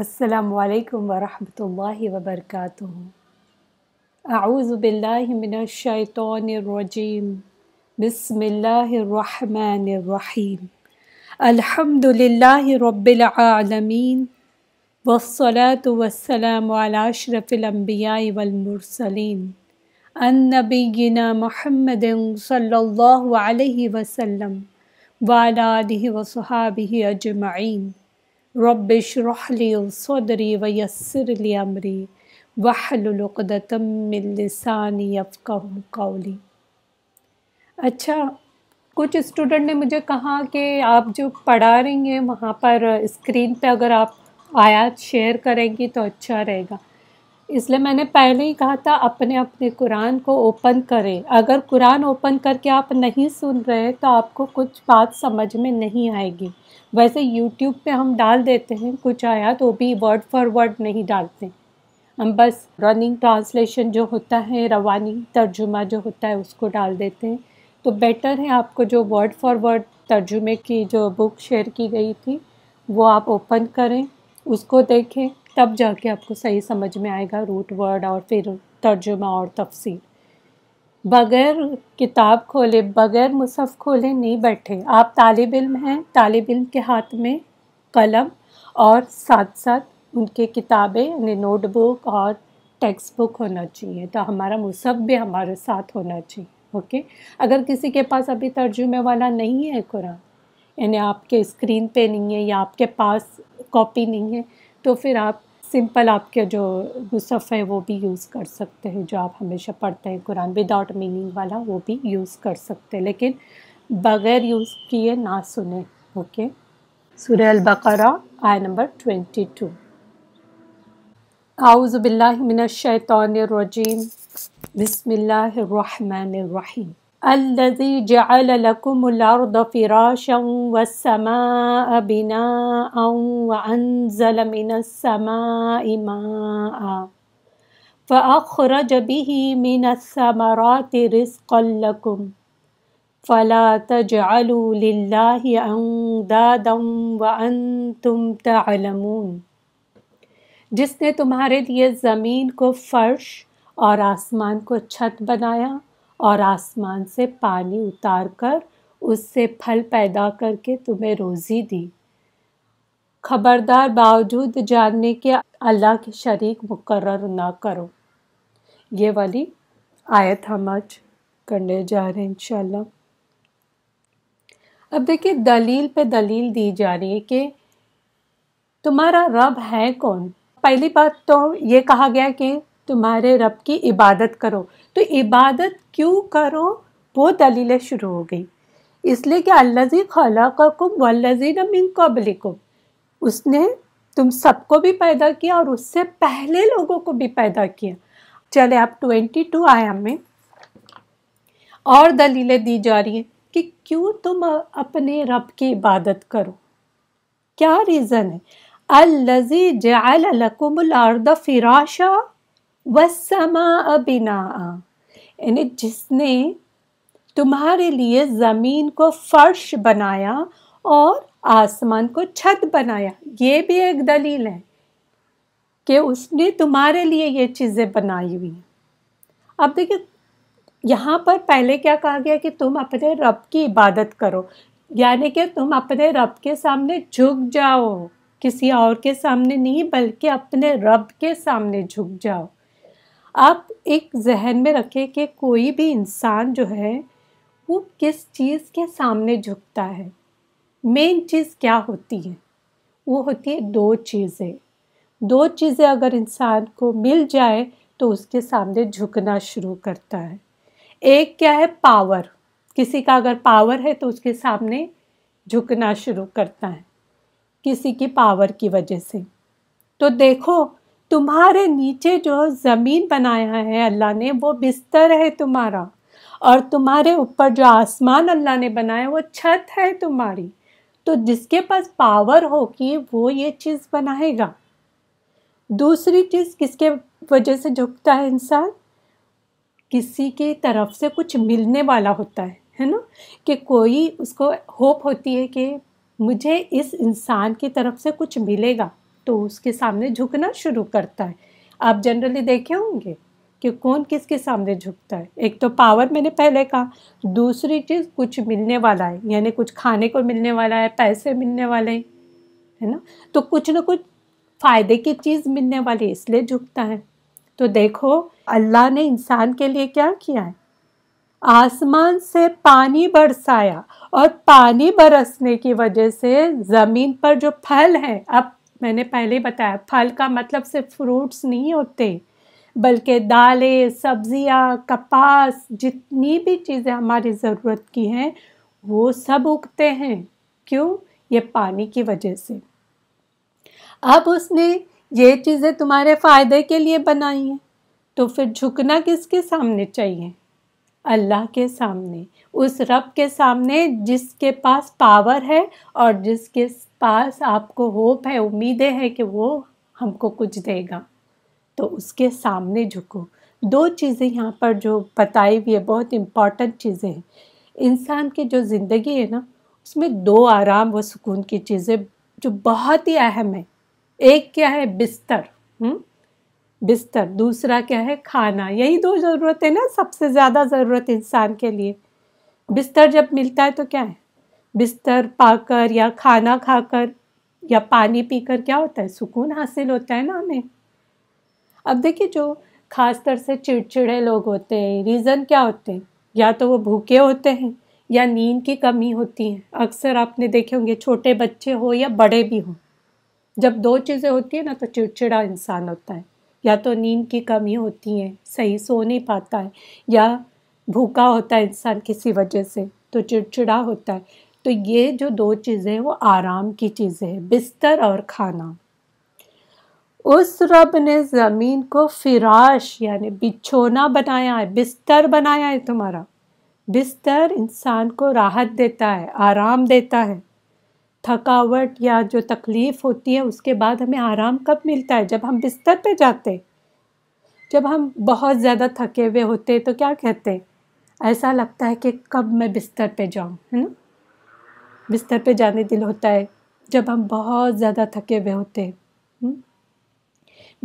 असलकम वरहि वबरक आऊज़बिल्लिमिनशैतरजीम बसमीम अल्हम्दुलिल्लाहि रब्बिल आलमीन वस्सलातु वस्सलाम अला अशरफिल अंबिया वल मुरसलीन अन नबीना मुहम्मद सल्लल्लाहु अलैहि वसल्लम वाला आलिहि वसहाबिहि अजमईन रबिश शरहली सदरी वयसरली अमरी वहलुलतमिलसानी अफ़क़ कौली अच्छा कुछ स्टूडेंट ने मुझे कहा कि आप जो पढ़ा रही हैं वहाँ पर स्क्रीन पे अगर आप आयात शेयर करेंगी तो अच्छा रहेगा इसलिए मैंने पहले ही कहा था अपने अपने कुरान को ओपन करें अगर कुरान ओपन करके आप नहीं सुन रहे तो आपको कुछ बात समझ में नहीं आएगी वैसे यूट्यूब पे हम डाल देते हैं कुछ आया तो भी वर्ड फॉर वर्ड नहीं डालते हम बस रनिंग ट्रांसलेशन जो होता है रवानी तर्जुमा जो होता है उसको डाल देते हैं तो बेटर है आपको जो वर्ड फॉर वर्ड तर्जुमे की जो बुक शेयर की गई थी वो आप ओपन करें उसको देखें तब जाके आपको सही समझ में आएगा रूट वर्ड और फिर तर्जुमा और तफसीर बगैर किताब खोले बगैर मुसफ़ खोले नहीं बैठे आप तालब इम हैं तालब इम के हाथ में कलम और साथ साथ उनके किताबें यानी नोटबुक और टेक्स्ट बुक होना चाहिए तो हमारा मुसफ़ भी हमारे साथ होना चाहिए ओके अगर किसी के पास अभी तर्जुमे वाला नहीं है कुरान यानी आपके स्क्रीन पे नहीं है या आपके पास कॉपी नहीं है तो फिर आप सिंपल आपके जो मुसफ़ है वो भी यूज़ कर सकते हैं जो आप हमेशा पढ़ते हैं कुरान विदाउट मीनिंग वाला वो भी यूज़ कर सकते हैं लेकिन बग़ैर यूज़ किए ना सुने ओके सूर्य अलबकरा आय नंबर ट्वेंटी टू आउज़बिल्लिमिनशैतरजीम बसमिल्लर الذي جعل لكم الأرض فراشا والسماء بناء وأنزل من السماء ماء فأخرج به من الثمرات رزقا لكم فلا تجعلوا لله أندادا وأنتم تعلمون जिसने तुम्हारे लिए ज़मीन को फर्श और आसमान को छत बनाया और आसमान से पानी उतार कर उससे फल पैदा करके तुम्हें रोज़ी दी खबरदार बावजूद जानने के अल्लाह के शरीक मुकर ना करो ये वाली आयत हम आज करने जा रहे हैं इंशाल्लाह अब देखिए दलील पे दलील दी जा रही है कि तुम्हारा रब है कौन पहली बात तो ये कहा गया कि तुम्हारे रब की इबादत करो तो इबादत क्यों करो वो दलीलें शुरू हो गई इसलिए कि अल्लाजी खलाकुम वल्लजीन मिन कबलिकुम उसने तुम सबको भी पैदा किया और उससे पहले लोगों को भी पैदा किया चले आप ट्वेंटी टू आयाम में और दलीलें दी जा रही हैं कि क्यों तुम अपने रब की इबादत करो क्या रीज़न है अल्लजी जकुमर्द फिराशा वसमा बिना यानी जिसने तुम्हारे लिए ज़मीन को फर्श बनाया और आसमान को छत बनाया ये भी एक दलील है कि उसने तुम्हारे लिए ये चीज़ें बनाई हुई हैं अब देखिए यहाँ पर पहले क्या कहा गया कि तुम अपने रब की इबादत करो यानी कि तुम अपने रब के सामने झुक जाओ किसी और के सामने नहीं बल्कि अपने रब के सामने झुक जाओ अब एक जहन में रखें कि कोई भी इंसान जो है वो किस चीज़ के सामने झुकता है मेन चीज़ क्या होती है वो होती है दो चीज़ें दो चीज़ें अगर इंसान को मिल जाए तो उसके सामने झुकना शुरू करता है एक क्या है पावर किसी का अगर पावर है तो उसके सामने झुकना शुरू करता है किसी की पावर की वजह से तो देखो तुम्हारे नीचे जो ज़मीन बनाया है अल्लाह ने वो बिस्तर है तुम्हारा और तुम्हारे ऊपर जो आसमान अल्लाह ने बनाया वो छत है तुम्हारी तो जिसके पास पावर होगी वो ये चीज़ बनाएगा दूसरी चीज़ किसके वजह से झुकता है इंसान किसी के तरफ से कुछ मिलने वाला होता है है ना कि कोई उसको होप होती है कि मुझे इस इंसान की तरफ से कुछ मिलेगा तो उसके सामने झुकना शुरू करता है आप जनरली देखे होंगे कि कौन किसके सामने झुकता है एक तो पावर मैंने पहले कहा दूसरी चीज़ कुछ मिलने वाला है यानी कुछ खाने को मिलने वाला है पैसे मिलने वाले हैं है ना तो कुछ ना कुछ फ़ायदे की चीज़ मिलने वाली इसलिए झुकता है तो देखो अल्लाह ने इंसान के लिए क्या किया है आसमान से पानी बरसाया और पानी बरसने की वजह से ज़मीन पर जो फल हैं अब मैंने पहले बताया फल का मतलब सिर्फ फ्रूट्स नहीं होते बल्कि दालें सब्जियां कपास जितनी भी चीज़ें हमारी ज़रूरत की हैं वो सब उगते हैं क्यों ये पानी की वजह से अब उसने ये चीज़ें तुम्हारे फ़ायदे के लिए बनाई हैं तो फिर झुकना किसके सामने चाहिए अल्लाह के सामने उस रब के सामने जिसके पास पावर है और जिसके पास आपको होप है उम्मीदें हैं कि वो हमको कुछ देगा तो उसके सामने झुको दो चीज़ें यहाँ पर जो बताई हुई है बहुत इम्पॉर्टेंट चीज़ें हैं इंसान की जो ज़िंदगी है ना उसमें दो आराम व सुकून की चीज़ें जो बहुत ही अहम है एक क्या है बिस्तर हुँ? हम्म? बिस्तर दूसरा क्या है खाना यही दो ज़रूरत है ना सबसे ज़्यादा ज़रूरत इंसान के लिए बिस्तर जब मिलता है तो क्या है बिस्तर पाकर या खाना खाकर या पानी पीकर क्या होता है सुकून हासिल होता है ना हमें अब देखिए जो खास तरह से चिड़चिड़े लोग होते हैं रीज़न क्या होते हैं या तो वो भूखे होते हैं या नींद की कमी होती है अक्सर आपने देखे होंगे छोटे बच्चे हो या बड़े भी हों जब दो चीज़ें होती हैं ना तो चिड़चिड़ा इंसान होता है या तो नींद की कमी होती है सही सो नहीं पाता है या भूखा होता है इंसान किसी वजह से तो चिड़चिड़ा होता है तो ये जो दो चीज़ें हैं वो आराम की चीज़ें हैं बिस्तर और खाना उस रब ने ज़मीन को फिराश यानी बिछोना बनाया है बिस्तर बनाया है तुम्हारा बिस्तर इंसान को राहत देता है आराम देता है थकावट या जो तकलीफ़ होती है उसके बाद हमें आराम कब मिलता है जब हम बिस्तर पे जाते जब हम बहुत ज़्यादा थके हुए होते तो क्या कहते हैं ऐसा लगता है कि कब मैं बिस्तर पे जाऊँ है ना बिस्तर पे जाने दिल होता है जब हम बहुत ज़्यादा थके हुए होते हैं हम्म?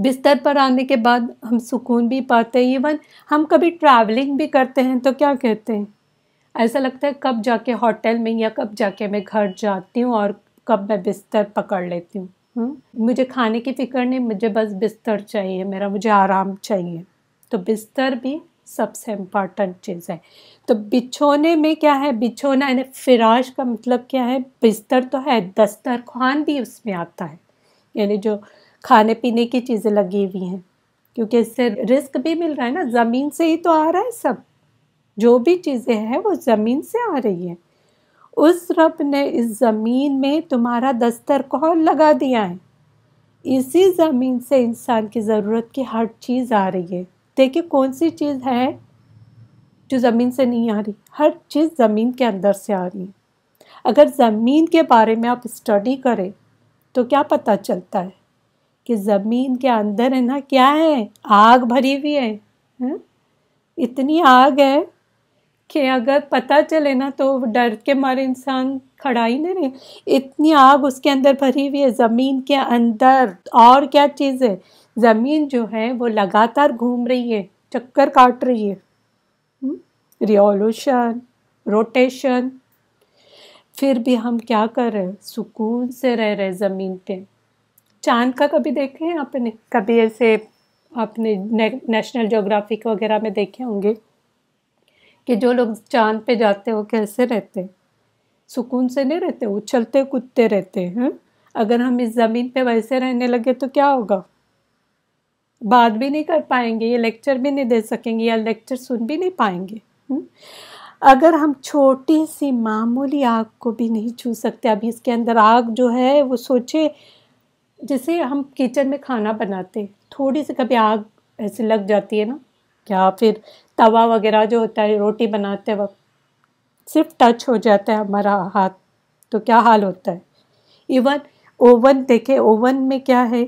बिस्तर पर आने के बाद हम सुकून भी पाते हैं इवन हम कभी ट्रैवलिंग भी करते हैं तो क्या कहते हैं ऐसा लगता है कब जाके होटल में या कब जाके मैं घर जाती हूँ और कब मैं बिस्तर पकड़ लेती हूँ हम्म? मुझे खाने की फ़िक्र नहीं मुझे बस बिस्तर चाहिए मेरा मुझे आराम चाहिए तो बिस्तर भी सबसे इम्पॉर्टेंट चीज़ है तो बिछोने में क्या है बिछोना यानी फिराश का मतलब क्या है बिस्तर तो है दस्तर दस्तरखान भी उसमें आता है यानी जो खाने पीने की चीज़ें लगी हुई हैं क्योंकि इससे रिस्क भी मिल रहा है ना ज़मीन से ही तो आ रहा है सब जो भी चीज़ें हैं वो ज़मीन से आ रही हैं उस रब ने इस ज़मीन में तुम्हारा दस्तर कौन लगा दिया है इसी ज़मीन से इंसान की ज़रूरत की हर चीज़ आ रही है देखिए कौन सी चीज़ है जो ज़मीन से नहीं आ रही हर चीज़ ज़मीन के अंदर से आ रही है अगर ज़मीन के बारे में आप स्टडी करें तो क्या पता चलता है कि ज़मीन के अंदर है ना क्या है आग भरी हुई है, है? इतनी आग है कि अगर पता चले ना तो डर के मारे इंसान खड़ा ही नहीं रहे इतनी आग उसके अंदर भरी हुई है ज़मीन के अंदर और क्या चीज़ है ज़मीन जो है वो लगातार घूम रही है चक्कर काट रही है हम्म, रिवॉल्यूशन रोटेशन फिर भी हम क्या कर रहे हैं सुकून से रह रहे हैं ज़मीन पे चांद का कभी देखे हैं आपने कभी ऐसे आपने ने, नेशनल जोग्राफिक वगैरह में देखे होंगे कि जो लोग चांद पे जाते हैं वो कैसे रहते सुकून से नहीं रहते उछलते कूदते रहते हैं अगर हम इस ज़मीन पे वैसे रहने लगे तो क्या होगा बात भी नहीं कर पाएंगे ये लेक्चर भी नहीं दे सकेंगे या लेक्चर सुन भी नहीं पाएंगे अगर हम छोटी सी मामूली आग को भी नहीं छू सकते अभी इसके अंदर आग जो है वो सोचे जैसे हम किचन में खाना बनाते थोड़ी सी कभी आग ऐसे लग जाती है ना या फिर तवा वगैरह जो होता है रोटी बनाते वक्त सिर्फ टच हो जाता है हमारा हाथ तो क्या हाल होता है इवन ओवन देखे ओवन में क्या है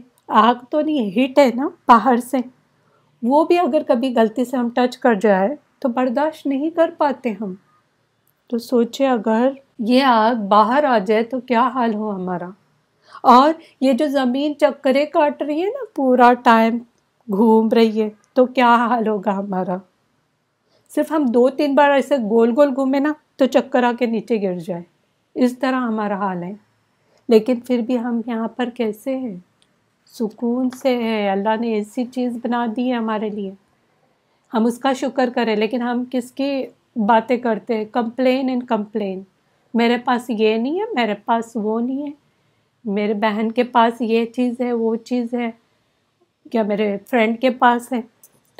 आग तो नहीं है हीट है ना बाहर से वो भी अगर कभी गलती से हम टच कर जाए तो बर्दाश्त नहीं कर पाते हम तो सोचे अगर ये आग बाहर आ जाए तो क्या हाल हो हमारा और ये जो ज़मीन चक्करे काट रही है ना पूरा टाइम घूम रही है तो क्या हाल होगा हमारा सिर्फ हम दो तीन बार ऐसे गोल गोल घूमें ना तो चक्कर आके नीचे गिर जाए इस तरह हमारा हाल है लेकिन फिर भी हम यहाँ पर कैसे हैं सुकून से है अल्लाह ने ऐसी चीज़ बना दी है हमारे लिए हम उसका शुक्र करें लेकिन हम किसकी बातें करते हैं कंप्लेन एंड कंप्लेन मेरे पास ये नहीं है मेरे पास वो नहीं है मेरे बहन के पास ये चीज़ है वो चीज़ है क्या मेरे फ्रेंड के पास है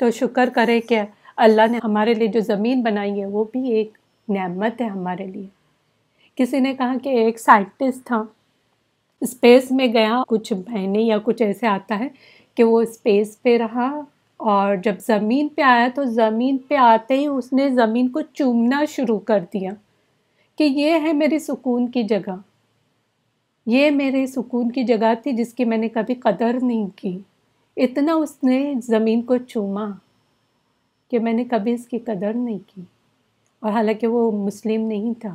तो शुक्र करें क्या अल्लाह ने हमारे लिए जो ज़मीन बनाई है वो भी एक नमत है हमारे लिए किसी ने कहा कि एक साइंटिस्ट था स्पेस में गया कुछ महीने या कुछ ऐसे आता है कि वो स्पेस पे रहा और जब ज़मीन पे आया तो ज़मीन पे आते ही उसने ज़मीन को चूमना शुरू कर दिया कि ये है मेरी सुकून की जगह ये मेरे सुकून की जगह थी जिसकी मैंने कभी कदर नहीं की इतना उसने ज़मीन को चूमा कि मैंने कभी इसकी कदर नहीं की और हालांकि वो मुस्लिम नहीं था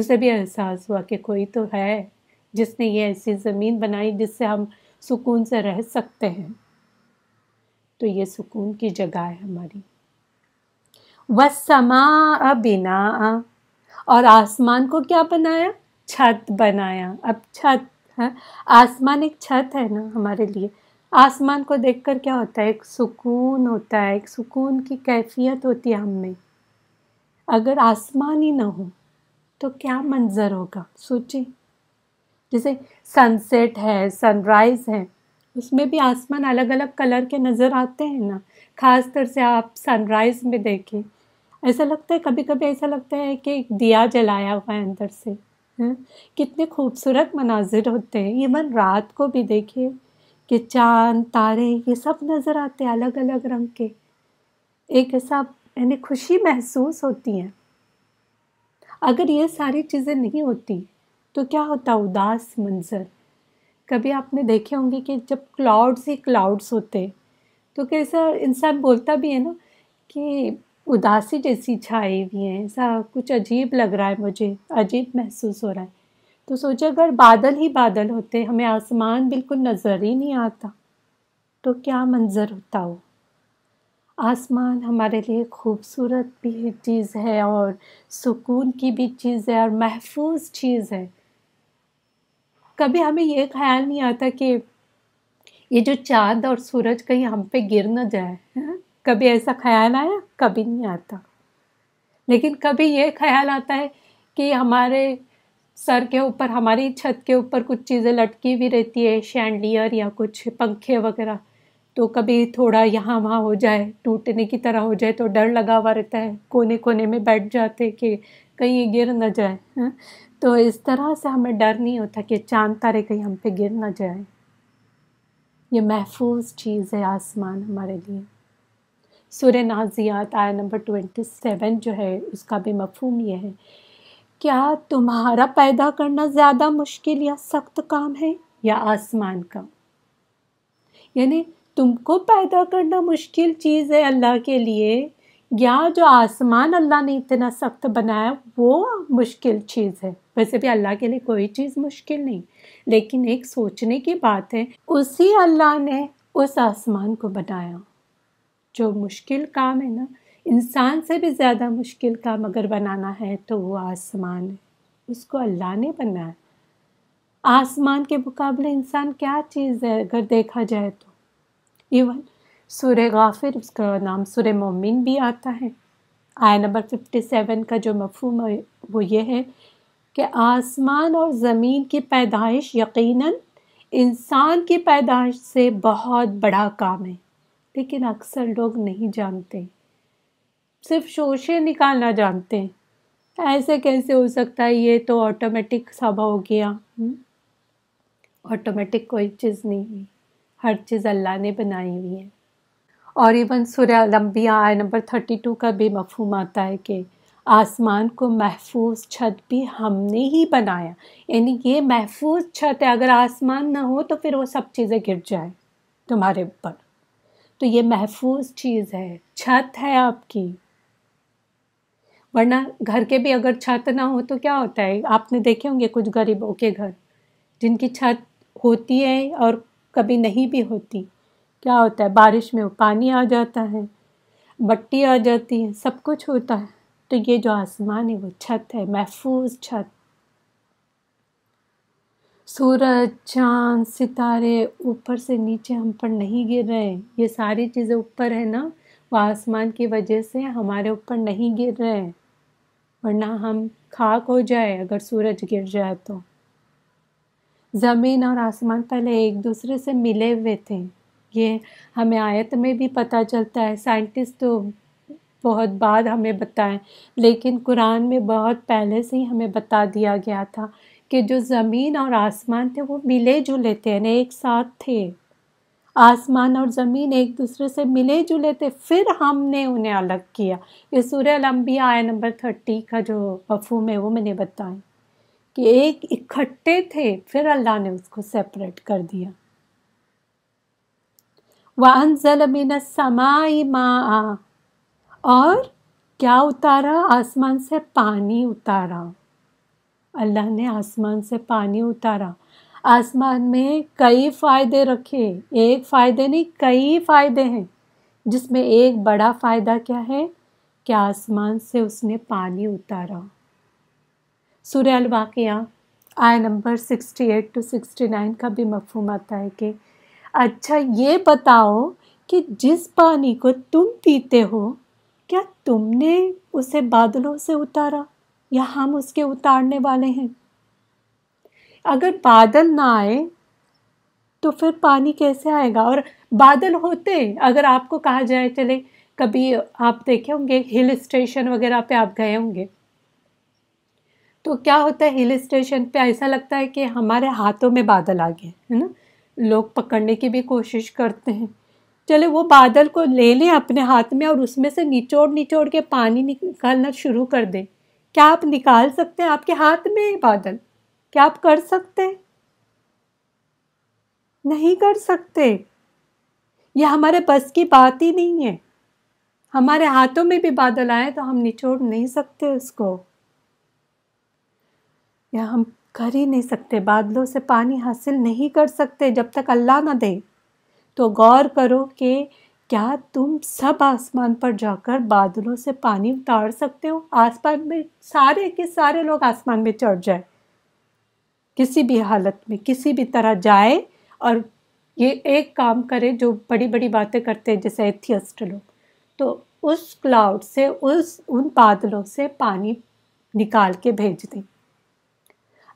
उसे भी एहसास हुआ कि कोई तो है जिसने ये ऐसी ज़मीन बनाई जिससे हम सुकून से रह सकते हैं तो ये सुकून की जगह है हमारी समा बिना और आसमान को क्या बनाया छत बनाया अब छत हाँ, आसमान एक छत है ना हमारे लिए आसमान को देखकर क्या होता है एक सुकून होता है एक सुकून की कैफियत होती है हम में अगर आसमान ही ना हो तो क्या मंज़र होगा सोचिए जैसे सनसेट है सनराइज़ है उसमें भी आसमान अलग अलग कलर के नज़र आते हैं ना ख़ास कर से आप सनराइज़ में देखें ऐसा लगता है कभी कभी ऐसा लगता है कि एक दिया जलाया हुआ है अंदर से है? कितने खूबसूरत मनाजिर होते हैं इवन रात को भी देखिए कि चांद तारे ये सब नज़र आते हैं अलग अलग रंग के एक ऐसा यानी खुशी महसूस होती है अगर ये सारी चीज़ें नहीं होती तो क्या होता उदास मंजर कभी आपने देखे होंगे कि जब क्लाउड्स ही क्लाउड्स होते तो कैसा इंसान बोलता भी है ना कि उदासी जैसी छाई हुई है ऐसा कुछ अजीब लग रहा है मुझे अजीब महसूस हो रहा है तो सोचा अगर बादल ही बादल होते हमें आसमान बिल्कुल नज़र ही नहीं आता तो क्या मंज़र होता हो आसमान हमारे लिए खूबसूरत भी चीज़ है और सुकून की भी चीज़ है और महफूज चीज़ है कभी हमें यह ख्याल नहीं आता कि ये जो चाँद और सूरज कहीं हम पे गिर ना जाए है? कभी ऐसा ख्याल आया कभी नहीं आता लेकिन कभी ये ख्याल आता है कि हमारे सर के ऊपर हमारी छत के ऊपर कुछ चीज़ें लटकी भी रहती है शैंडलियर या कुछ पंखे वगैरह तो कभी थोड़ा यहाँ वहाँ हो जाए टूटने की तरह हो जाए तो डर लगा हुआ रहता है कोने कोने में बैठ जाते कि कहीं ये गिर ना जाए है? हाँ। तो इस तरह से हमें डर नहीं होता कि चांद तारे कहीं हम पे गिर ना जाए ये महफूज चीज़ है आसमान हमारे लिए सुर नाजियात आया नंबर ट्वेंटी सेवन जो है उसका भी मफहम यह है क्या तुम्हारा पैदा करना ज़्यादा मुश्किल या सख्त काम है या आसमान का यानी तुमको पैदा करना मुश्किल चीज़ है अल्लाह के लिए या जो आसमान अल्लाह ने इतना सख्त बनाया वो मुश्किल चीज़ है वैसे भी अल्लाह के लिए कोई चीज़ मुश्किल नहीं लेकिन एक सोचने की बात है उसी अल्लाह ने उस आसमान को बनाया जो मुश्किल काम है ना इंसान से भी ज़्यादा मुश्किल काम अगर बनाना है तो वो आसमान है उसको अल्लाह ने बनाया आसमान के मुकाबले इंसान क्या चीज़ है अगर देखा जाए तो इवन सूर्य गाफिर उसका नाम सुर मोमिन भी आता है आया नंबर फिफ्टी सेवन का जो मफहम है वो ये है कि आसमान और ज़मीन की पैदाइश यकीन इंसान की पैदाइश से बहुत बड़ा काम है लेकिन अक्सर लोग नहीं जानते सिर्फ शोशे निकालना जानते हैं ऐसे कैसे हो सकता है ये तो ऑटोमेटिक सब हो गया ऑटोमेटिक हम्म? कोई चीज़ नहीं है हर चीज़ अल्लाह ने बनाई हुई है और इवन सूर्य लंबिया आय नंबर थर्टी टू का भी मफहम आता है कि आसमान को महफूज छत भी हमने ही बनाया यानी ये महफूज छत है अगर आसमान ना हो तो फिर वो सब चीज़ें गिर जाए तुम्हारे ऊपर तो ये महफूज चीज़ है छत है आपकी वरना घर के भी अगर छत ना हो तो क्या होता है आपने देखे होंगे कुछ गरीबों के घर जिनकी छत होती है और कभी नहीं भी होती क्या होता है बारिश में पानी आ जाता है बट्टी आ जाती है सब कुछ होता है तो ये जो आसमान है वो छत है महफूज छत सूरज चाँद सितारे ऊपर से नीचे हम पर नहीं गिर रहे ये सारी चीज़ें ऊपर है ना वो आसमान की वजह से हमारे ऊपर नहीं गिर रहे हैं वरना हम खाक हो जाए अगर सूरज गिर जाए तो ज़मीन और आसमान पहले एक दूसरे से मिले हुए थे ये हमें आयत में भी पता चलता है साइंटिस्ट तो बहुत बाद हमें बताएं लेकिन कुरान में बहुत पहले से ही हमें बता दिया गया था कि जो ज़मीन और आसमान थे वो मिले जुले थे यानी एक साथ थे आसमान और ज़मीन एक दूसरे से मिले जुले थे फिर हमने उन्हें अलग किया ये सूर्य लंबिया आया नंबर थर्टी का जो मफहूम है वो मैंने बताया कि एक इकट्ठे थे फिर अल्लाह ने उसको सेपरेट कर दिया वनजल मिन समाई माँ और क्या उतारा आसमान से पानी उतारा अल्लाह ने आसमान से पानी उतारा आसमान में कई फ़ायदे रखे एक फ़ायदे नहीं कई फ़ायदे हैं जिसमें एक बड़ा फ़ायदा क्या है कि आसमान से उसने पानी उतारा सूर्य अलवाक़िया आय number sixty eight to sixty nine का भी मफहम आता है कि अच्छा ये बताओ कि जिस पानी को तुम पीते हो क्या तुमने उसे बादलों से उतारा या हम उसके उतारने वाले हैं अगर बादल ना आए तो फिर पानी कैसे आएगा और बादल होते अगर आपको कहा जाए चले कभी आप देखे होंगे हिल स्टेशन वगैरह पे आप गए होंगे तो क्या होता है हिल स्टेशन पे ऐसा लगता है कि हमारे हाथों में बादल आ गए है ना लोग पकड़ने की भी कोशिश करते हैं चले वो बादल को ले लें अपने हाथ में और उसमें से निचोड़ निचोड़ के पानी निकालना शुरू कर दें क्या आप निकाल सकते हैं आपके हाथ में बादल क्या आप कर सकते नहीं कर सकते यह हमारे बस की बात ही नहीं है हमारे हाथों में भी बादल आए तो हम निचोड़ नहीं सकते उसको यह हम कर ही नहीं सकते बादलों से पानी हासिल नहीं कर सकते जब तक अल्लाह ना दे तो गौर करो कि क्या तुम सब आसमान पर जाकर बादलों से पानी उतार सकते हो आसपास में सारे के सारे लोग आसमान में चढ़ जाए किसी भी हालत में किसी भी तरह जाए और ये एक काम करे जो बड़ी बड़ी बातें करते हैं जैसे एथियस्ट लोग तो उस क्लाउड से उस उन बादलों से पानी निकाल के भेज दें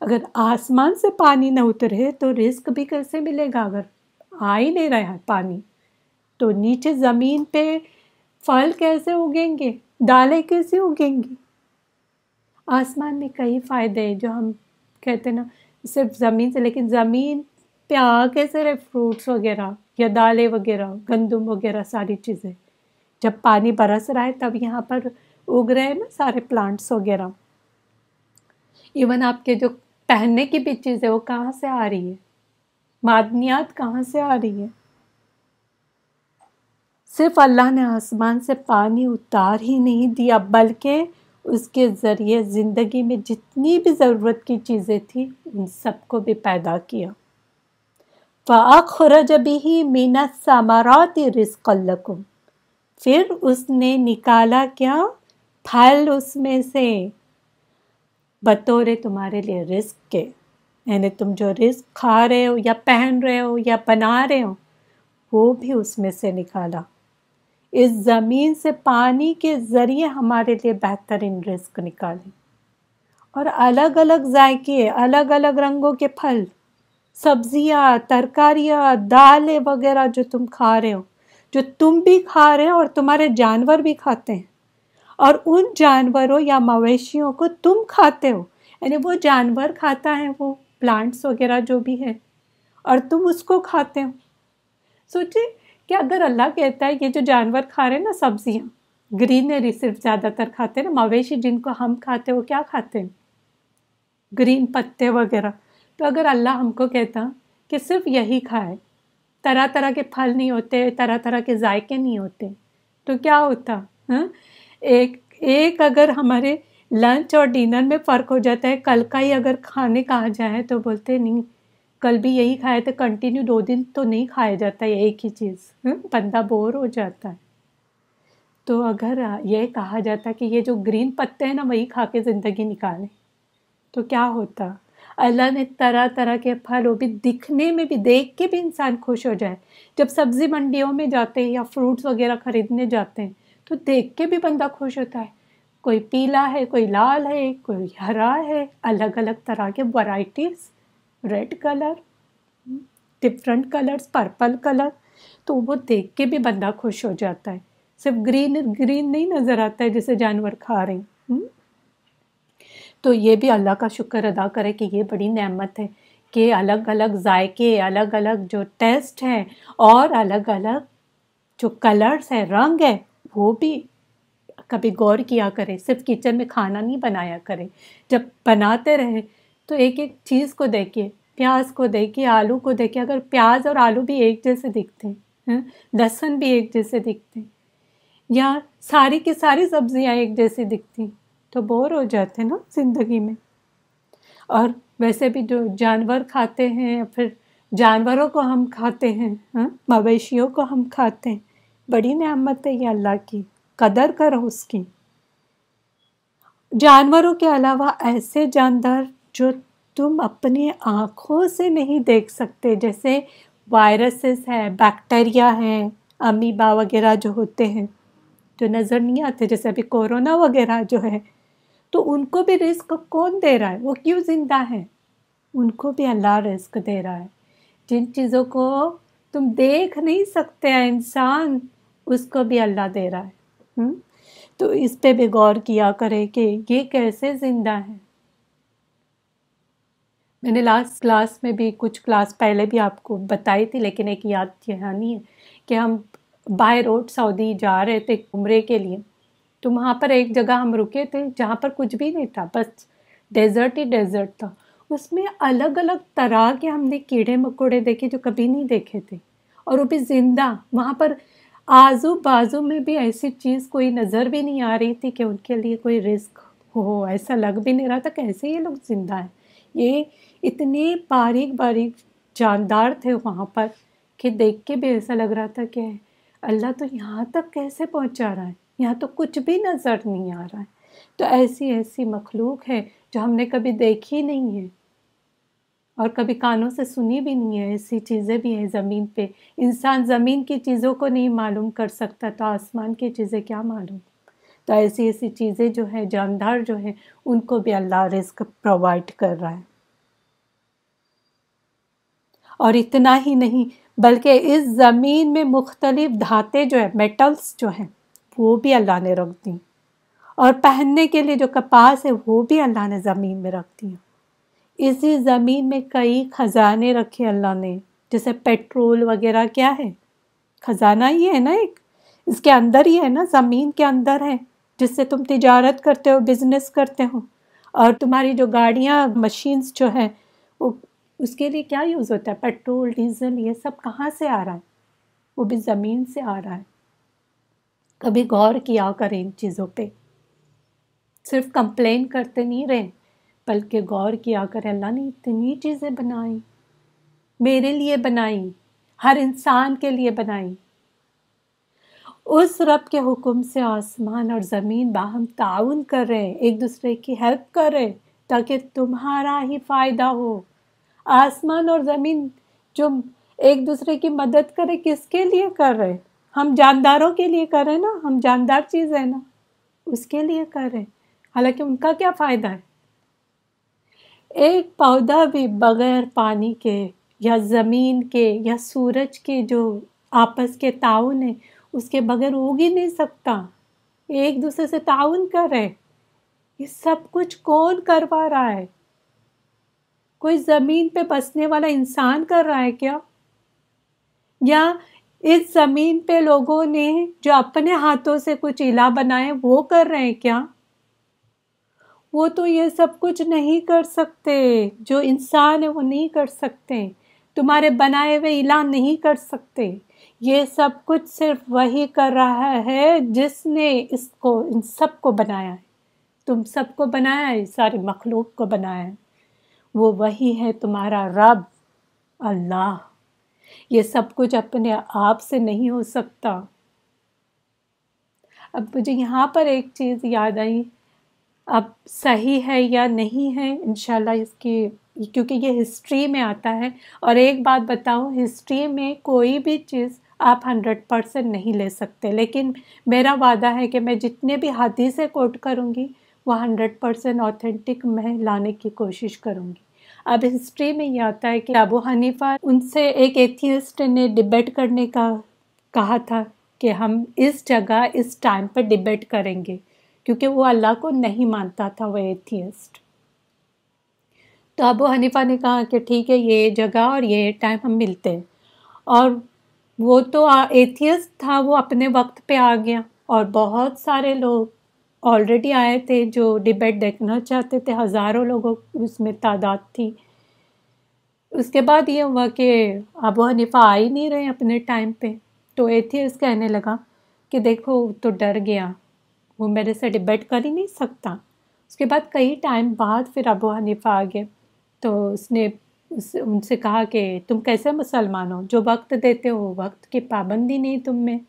अगर आसमान से पानी न उतरे तो रिस्क भी कैसे मिलेगा अगर आ ही नहीं रहा पानी तो नीचे ज़मीन पे फल कैसे उगेंगे दालें कैसे उगेंगी आसमान में कई फ़ायदे हैं जो हम कहते हैं ना सिर्फ ज़मीन से लेकिन ज़मीन पे आके सिर्फ फ्रूट्स वगैरह या दालें वगैरह गंदम वगैरह सारी चीज़ें जब पानी बरस रहा है तब यहाँ पर उग रहे हैं ना सारे प्लांट्स वगैरह इवन आपके जो पहनने की भी चीज़ें वो कहाँ से आ रही है मादनियात कहाँ से आ रही है सिर्फ अल्लाह ने आसमान से पानी उतार ही नहीं दिया बल्कि उसके ज़रिए ज़िंदगी में जितनी भी ज़रूरत की चीज़ें थी उन सबको भी पैदा किया फ़ाखर जब ही मीना सामारात रिस्कल्लकुम फिर उसने निकाला क्या फल उसमें से बतौर तुम्हारे लिए रिस्क के यानी तुम जो रिस्क खा रहे हो या पहन रहे हो या बना रहे हो वो भी उसमें से निकाला इस ज़मीन से पानी के ज़रिए हमारे लिए बेहतरीन रिस्क निकालें और अलग अलग जायके अलग अलग रंगों के फल सब्जियाँ तरकारियाँ दालें वगैरह जो तुम खा रहे हो जो तुम भी खा रहे हो और तुम्हारे जानवर भी खाते हैं और उन जानवरों या मवेशियों को तुम खाते हो यानी वो जानवर खाता है वो प्लांट्स वगैरह जो भी है और तुम उसको खाते हो सोचिए कि अगर अल्लाह कहता है ये जो जानवर खा रहे हैं ना सब्जियाँ ग्रीनरी सिर्फ ज़्यादातर खाते हैं ना मवेशी जिनको हम खाते वो क्या खाते हैं ग्रीन पत्ते वगैरह तो अगर अल्लाह हमको कहता कि सिर्फ यही खाए तरह तरह के फल नहीं होते तरह तरह के जायके नहीं होते तो क्या होता हाँ एक एक अगर हमारे लंच और डिनर में फ़र्क हो जाता है कल का ही अगर खाने कहा जाए तो बोलते नहीं कल भी यही खाए थे कंटिन्यू दो दिन तो नहीं खाया जाता है एक ही चीज़ हम्म, बंदा बोर हो जाता है तो अगर ये कहा जाता कि ये जो ग्रीन पत्ते हैं ना वही खा के ज़िंदगी निकालें तो क्या होता अल्लाह ने तरह तरह के फल वो भी दिखने में भी देख के भी इंसान खुश हो जाए जब सब्ज़ी मंडियों में जाते हैं या फ्रूट्स वगैरह ख़रीदने जाते हैं तो देख के भी बंदा खुश होता है कोई पीला है कोई लाल है कोई हरा है अलग अलग तरह के varieties red colour different colours purple colour तो वो देख के भी बंदा खुश हो जाता है सिर्फ ग्रीन ग्रीन नहीं नज़र आता है जैसे जानवर खा रहे हैं हम्म? तो ये भी अल्लाह का शुक्र अदा करें कि ये बड़ी नेमत है कि अलग अलग जायके अलग अलग जो टेस्ट हैं और अलग अलग जो कलर्स हैं रंग है वो भी कभी गौर किया करें सिर्फ किचन में खाना नहीं बनाया करें जब बनाते रहें तो एक एक चीज़ को देखिए प्याज को देखिए आलू को देखिए अगर प्याज और आलू भी एक जैसे दिखते हैं लहसुन भी एक जैसे दिखते या सारी की सारी सब्जियां एक जैसी दिखती तो बोर हो जाते ना ज़िंदगी में और वैसे भी जो जानवर खाते हैं या फिर जानवरों को हम खाते हैं मवेशियों को हम खाते हैं बड़ी नेमत है ये अल्लाह की कदर करो उसकी जानवरों के अलावा ऐसे जानदार जो तुम अपनी आँखों से नहीं देख सकते जैसे वायरसेस है बैक्टीरिया है अमीबा वगैरह जो होते हैं जो नज़र नहीं आते जैसे अभी कोरोना वगैरह जो है तो उनको भी रिस्क कौन दे रहा है वो क्यों ज़िंदा है उनको भी अल्लाह रिस्क दे रहा है जिन चीज़ों को तुम देख नहीं सकते हैं इंसान उसको भी अल्लाह दे रहा है हुँ? तो इस पर भी गौर किया करें कि ये कैसे ज़िंदा है मैंने लास्ट क्लास में भी कुछ क्लास पहले भी आपको बताई थी लेकिन एक याद दिहानी है कि हम बाय रोड सऊदी जा रहे थे उम्रे के लिए तो वहाँ पर एक जगह हम रुके थे जहाँ पर कुछ भी नहीं था बस डेजर्ट ही डेजर्ट था उसमें अलग अलग तरह के हमने कीड़े मकोड़े देखे जो कभी नहीं देखे थे और वो भी ज़िंदा वहाँ पर आजू बाजू में भी ऐसी चीज़ कोई नज़र भी नहीं आ रही थी कि उनके लिए कोई रिस्क हो ऐसा लग भी नहीं रहा था कैसे ये लोग ज़िंदा हैं ये इतने बारीक बारीक जानदार थे वहाँ पर कि देख के भी ऐसा लग रहा था कि अल्लाह तो यहाँ तक कैसे पहुँचा रहा है यहाँ तो कुछ भी नज़र नहीं आ रहा है तो ऐसी ऐसी मखलूक है जो हमने कभी देखी नहीं है और कभी कानों से सुनी भी नहीं है ऐसी चीज़ें भी हैं ज़मीन पे इंसान ज़मीन की चीज़ों को नहीं मालूम कर सकता तो आसमान की चीज़ें क्या मालूम तो ऐसी ऐसी चीज़ें जो है जानदार जो है उनको भी अल्लाह रिस्क प्रोवाइड कर रहा है और इतना ही नहीं बल्कि इस ज़मीन में मुख्तलिफ धातें जो है मेटल्स जो हैं वो भी अल्लाह ने रख दी और पहनने के लिए जो कपास है वो भी अल्लाह ने ज़मीन में रख दी इसी ज़मीन में कई ख़जाने रखे अल्लाह ने जैसे पेट्रोल वगैरह क्या है ख़जाना ही है ना एक इसके अंदर ही है ना ज़मीन के अंदर है जिससे तुम तजारत करते हो बिज़नेस करते हो और तुम्हारी जो गाड़ियाँ मशीन्स जो हैं वो उसके लिए क्या यूज़ होता है पेट्रोल डीजल ये सब कहाँ से आ रहा है वो भी ज़मीन से आ रहा है कभी गौर किया करें इन चीज़ों पे सिर्फ कंप्लेन करते नहीं रहें बल्कि गौर किया करें अल्लाह ने इतनी चीज़ें बनाई मेरे लिए बनाई हर इंसान के लिए बनाई उस रब के हुक्म से आसमान और ज़मीन बाहम ताउन कर रहे हैं एक दूसरे की हेल्प कर रहे हैं ताकि तुम्हारा ही फ़ायदा हो आसमान और ज़मीन जो एक दूसरे की मदद करे किसके लिए कर रहे हम जानदारों के लिए कर रहे ना हम जानदार चीज़ है ना उसके लिए कर रहे हालांकि उनका क्या फ़ायदा है एक पौधा भी बगैर पानी के या ज़मीन के या सूरज के जो आपस के ताउन है उसके बगैर उग ही नहीं सकता एक दूसरे से ताउन कर रहे ये सब कुछ कौन करवा रहा है कोई ज़मीन पे बसने वाला इंसान कर रहा है क्या या इस ज़मीन पे लोगों ने जो अपने हाथों से कुछ इला बनाए वो कर रहे हैं क्या वो तो ये सब कुछ नहीं कर सकते जो इंसान है वो नहीं कर सकते तुम्हारे बनाए हुए इला नहीं कर सकते ये सब कुछ सिर्फ वही कर रहा है जिसने इसको इन सब को बनाया है तुम सबको बनाया है सारी मखलूक को बनाया है वो वही है तुम्हारा रब अल्लाह ये सब कुछ अपने आप से नहीं हो सकता अब मुझे यहाँ पर एक चीज़ याद आई अब सही है या नहीं है इन इसकी क्योंकि ये हिस्ट्री में आता है और एक बात बताऊँ हिस्ट्री में कोई भी चीज़ आप हंड्रेड परसेंट नहीं ले सकते लेकिन मेरा वादा है कि मैं जितने भी से कोट करूँगी वह हंड्रेड परसेंट ऑथेंटिक मैं लाने की कोशिश करूँगी अब हिस्ट्री में यह आता है कि अबू हनीफा उनसे एक एथियस्ट ने डिबेट करने का कहा था कि हम इस जगह इस टाइम पर डिबेट करेंगे क्योंकि वो अल्लाह को नहीं मानता था वह एथियस्ट तो अबू हनीफा ने कहा कि ठीक है ये जगह और ये टाइम हम मिलते हैं और वो तो एथियस्ट था वो अपने वक्त पे आ गया और बहुत सारे लोग ऑलरेडी आए थे जो डिबेट देखना चाहते थे हज़ारों लोगों उसमें तादाद थी उसके बाद ये हुआ कि अबू हनीफा आ ही नहीं रहे अपने टाइम पे तो एथियस कहने लगा कि देखो तो डर गया वो मेरे से डिबेट कर ही नहीं सकता उसके बाद कई टाइम बाद फिर अबू हनीफा आ गए तो उसने उस उनसे कहा कि तुम कैसे मुसलमान हो जो वक्त देते हो वक्त की पाबंदी नहीं तुम में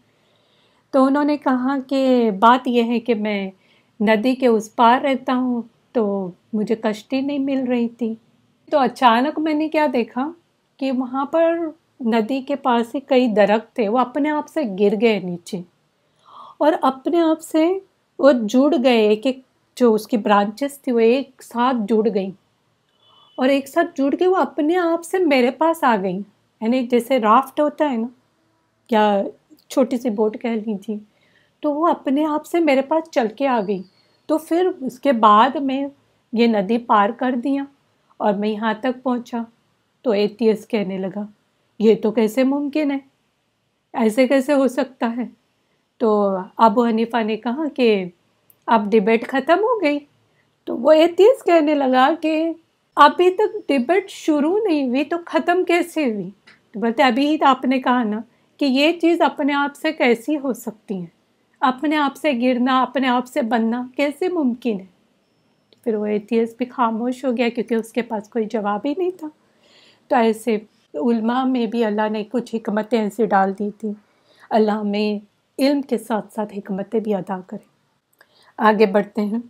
तो उन्होंने कहा कि बात यह है कि मैं नदी के उस पार रहता हूँ तो मुझे कश्ती नहीं मिल रही थी तो अचानक मैंने क्या देखा कि वहाँ पर नदी के पास ही कई दरख्त थे वो अपने आप से गिर गए नीचे और अपने आप से वो जुड़ गए एक एक जो उसकी ब्रांचेस थी वो एक साथ जुड़ गई और एक साथ जुड़ के वो अपने आप से मेरे पास आ गई यानी जैसे राफ्ट होता है ना या छोटी सी बोट कह लीजिए तो वो अपने आप से मेरे पास चल के आ गई तो फिर उसके बाद मैं ये नदी पार कर दिया और मैं यहाँ तक पहुँचा तो एटीएस कहने लगा ये तो कैसे मुमकिन है ऐसे कैसे हो सकता है तो अबू हनीफा ने कहा कि अब डिबेट ख़त्म हो गई तो वो एतीस कहने लगा कि अभी तक डिबेट शुरू नहीं हुई तो ख़त्म कैसे हुई तो बोलते अभी ही तो आपने कहा ना कि ये चीज़ अपने आप से कैसी हो सकती है अपने आप से गिरना अपने आप से बनना कैसे मुमकिन है फिर वो एथियस भी खामोश हो गया क्योंकि उसके पास कोई जवाब ही नहीं था तो ऐसे उल्मा में भी अल्लाह ने कुछ हमतें ऐसे डाल दी थी अल्लाह में इल्म के साथ साथ हमतें भी अदा करें आगे बढ़ते हैं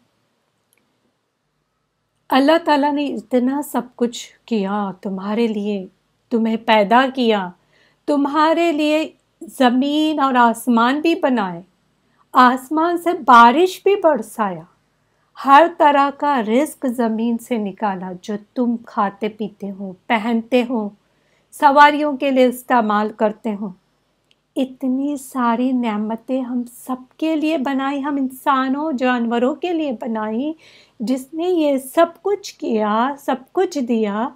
अल्लाह ताला ने इतना सब कुछ किया तुम्हारे लिए तुम्हें पैदा किया तुम्हारे लिए ज़मीन और आसमान भी बनाए आसमान से बारिश भी बरसाया हर तरह का रिस्क ज़मीन से निकाला जो तुम खाते पीते हो पहनते हो सवारियों के लिए इस्तेमाल करते हो इतनी सारी नमतें हम सब के लिए बनाई हम इंसानों जानवरों के लिए बनाई जिसने ये सब कुछ किया सब कुछ दिया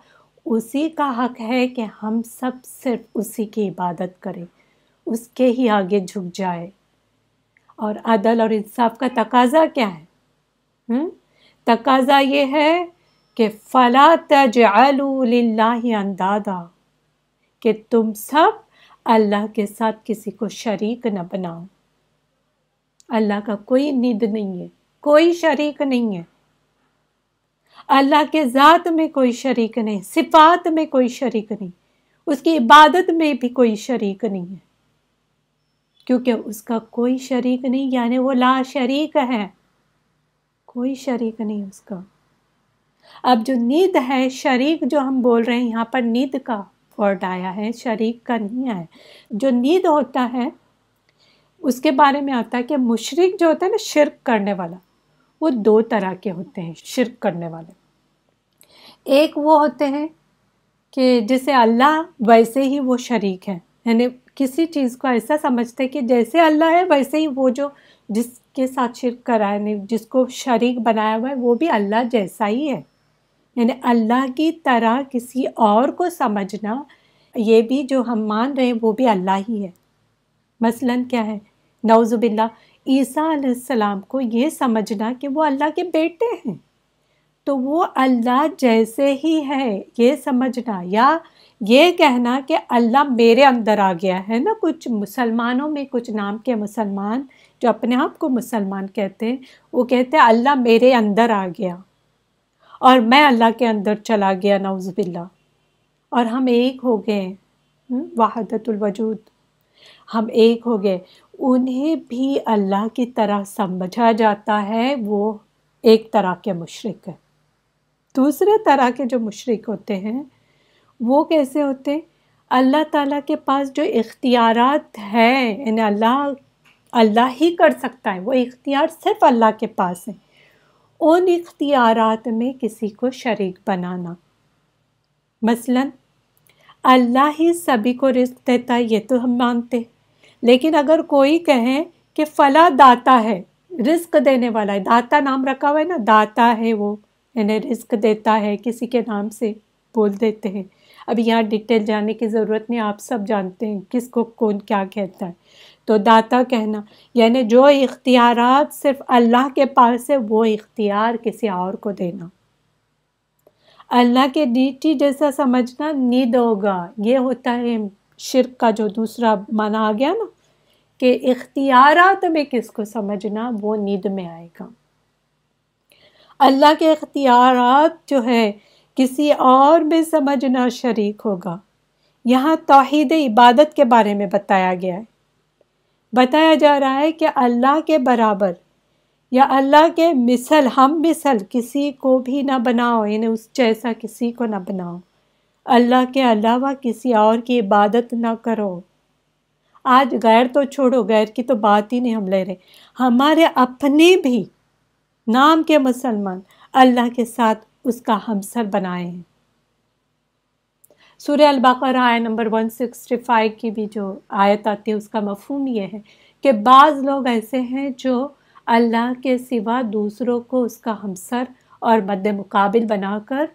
उसी का हक है कि हम सब सिर्फ उसी की इबादत करें उसके ही आगे झुक जाए और अदल और इंसाफ का तकाजा क्या है हुँ? तकाजा ये है कि फ़ला तजाला अंदादा कि तुम सब अल्लाह के साथ किसी को शरीक न बनाओ अल्लाह का कोई निद नहीं है कोई शरीक नहीं है अल्लाह के ज़ात में कोई शरीक नहीं सिफात में कोई शरीक नहीं उसकी इबादत में भी कोई शरीक नहीं है क्योंकि उसका कोई शरीक नहीं यानी वो ला शरीक है कोई शरीक नहीं उसका अब जो नींद है शरीक जो हम बोल रहे हैं यहाँ पर नींद का वर्ड आया है शरीक का नहीं आया जो नींद होता है उसके बारे में आता है कि मुशरक जो होता है ना शिरक करने वाला वो दो तरह के होते हैं शिरक करने वाले एक वो होते हैं कि जैसे अल्लाह वैसे ही वो शरीक है यानी किसी चीज़ को ऐसा समझते हैं कि जैसे अल्लाह है वैसे ही वो जो जिसके साथ शिरक कराया नहीं जिसको शरीक बनाया हुआ है वो भी अल्लाह जैसा ही है यानी अल्लाह की तरह किसी और को समझना ये भी जो हम मान रहे हैं वो भी अल्लाह ही है मसलन क्या है नौजुबिल्ला ईसा सलाम को ये समझना कि वो अल्लाह के बेटे हैं तो वो अल्लाह जैसे ही है ये समझना या ये कहना कि अल्लाह मेरे अंदर आ गया है ना कुछ मुसलमानों में कुछ नाम के मुसलमान जो अपने आप को मुसलमान कहते हैं वो कहते हैं अल्लाह मेरे अंदर आ गया और मैं अल्लाह के अंदर चला गया नाउज़बिल्ला और हम एक हो गए हम्म, वाहदतुलवजूद हम एक हो गए उन्हें भी अल्लाह की तरह समझा जाता है वो एक तरह के मुशरक है दूसरे तरह के जो मुशरक होते हैं वो कैसे होते अल्लाह ताला के पास जो इख्तियारत हैं यानी अल्लाह अल्लाह ही कर सकता है वो इख्तियार सिर्फ अल्लाह के पास है उन इख्तियारत में किसी को शरीक बनाना मसलन अल्लाह ही सभी को रिस्क देता है ये तो हम मानते लेकिन अगर कोई कहे कि फ़ला दाता है रिस्क देने वाला है दाता नाम रखा हुआ है ना दाता है वो यानी रिस्क देता है किसी के नाम से बोल देते हैं अभी यहाँ डिटेल जाने की ज़रूरत नहीं आप सब जानते हैं किसको कौन क्या कहता है तो दाता कहना यानी जो इख्तियार सिर्फ अल्लाह के पास है वो इख्तियार किसी और को देना अल्लाह के डीटी जैसा समझना नींद होगा ये होता है शिरक का जो दूसरा माना आ गया ना कि इख्तियारत में किसको समझना वो नींद में आएगा अल्लाह के इख्तियार जो है किसी और में समझना शरीक होगा यहाँ तोहद इबादत के बारे में बताया गया है बताया जा रहा है कि अल्लाह के बराबर या अल्लाह के मिसल हम मिसल किसी को भी ना बनाओ इन्हें उस जैसा किसी को ना बनाओ अल्लाह के अलावा किसी और की इबादत ना करो आज गैर तो छोड़ो गैर की तो बात ही नहीं हम ले रहे हमारे अपने भी नाम के मुसलमान अल्लाह के साथ उसका हमसर बनाए हैं सूर्य अलबाकर आया नंबर फाइव की भी जो आयत आती है उसका मफहम यह है कि बाज़ लोग ऐसे हैं जो अल्लाह के सिवा दूसरों को उसका हमसर और मद मुकाबिल बनाकर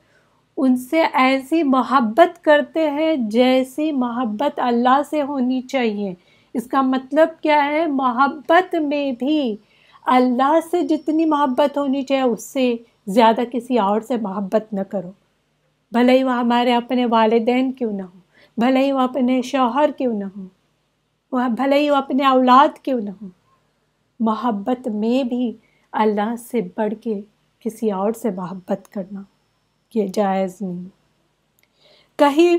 उनसे ऐसी मोहब्बत करते हैं जैसी मोहब्बत अल्लाह से होनी चाहिए इसका मतलब क्या है मोहब्बत में भी अल्लाह से जितनी मोहब्बत होनी चाहिए उससे ज़्यादा किसी और से मोहब्बत न करो भले ही वह हमारे अपने वालदेन क्यों ना हो भले ही वह अपने शोहर क्यों ना हो वह भले ही वह अपने औलाद क्यों ना हो मोहब्बत में भी अल्लाह से बढ़ के किसी और से मोहब्बत करना ये जायज़ नहीं कहीं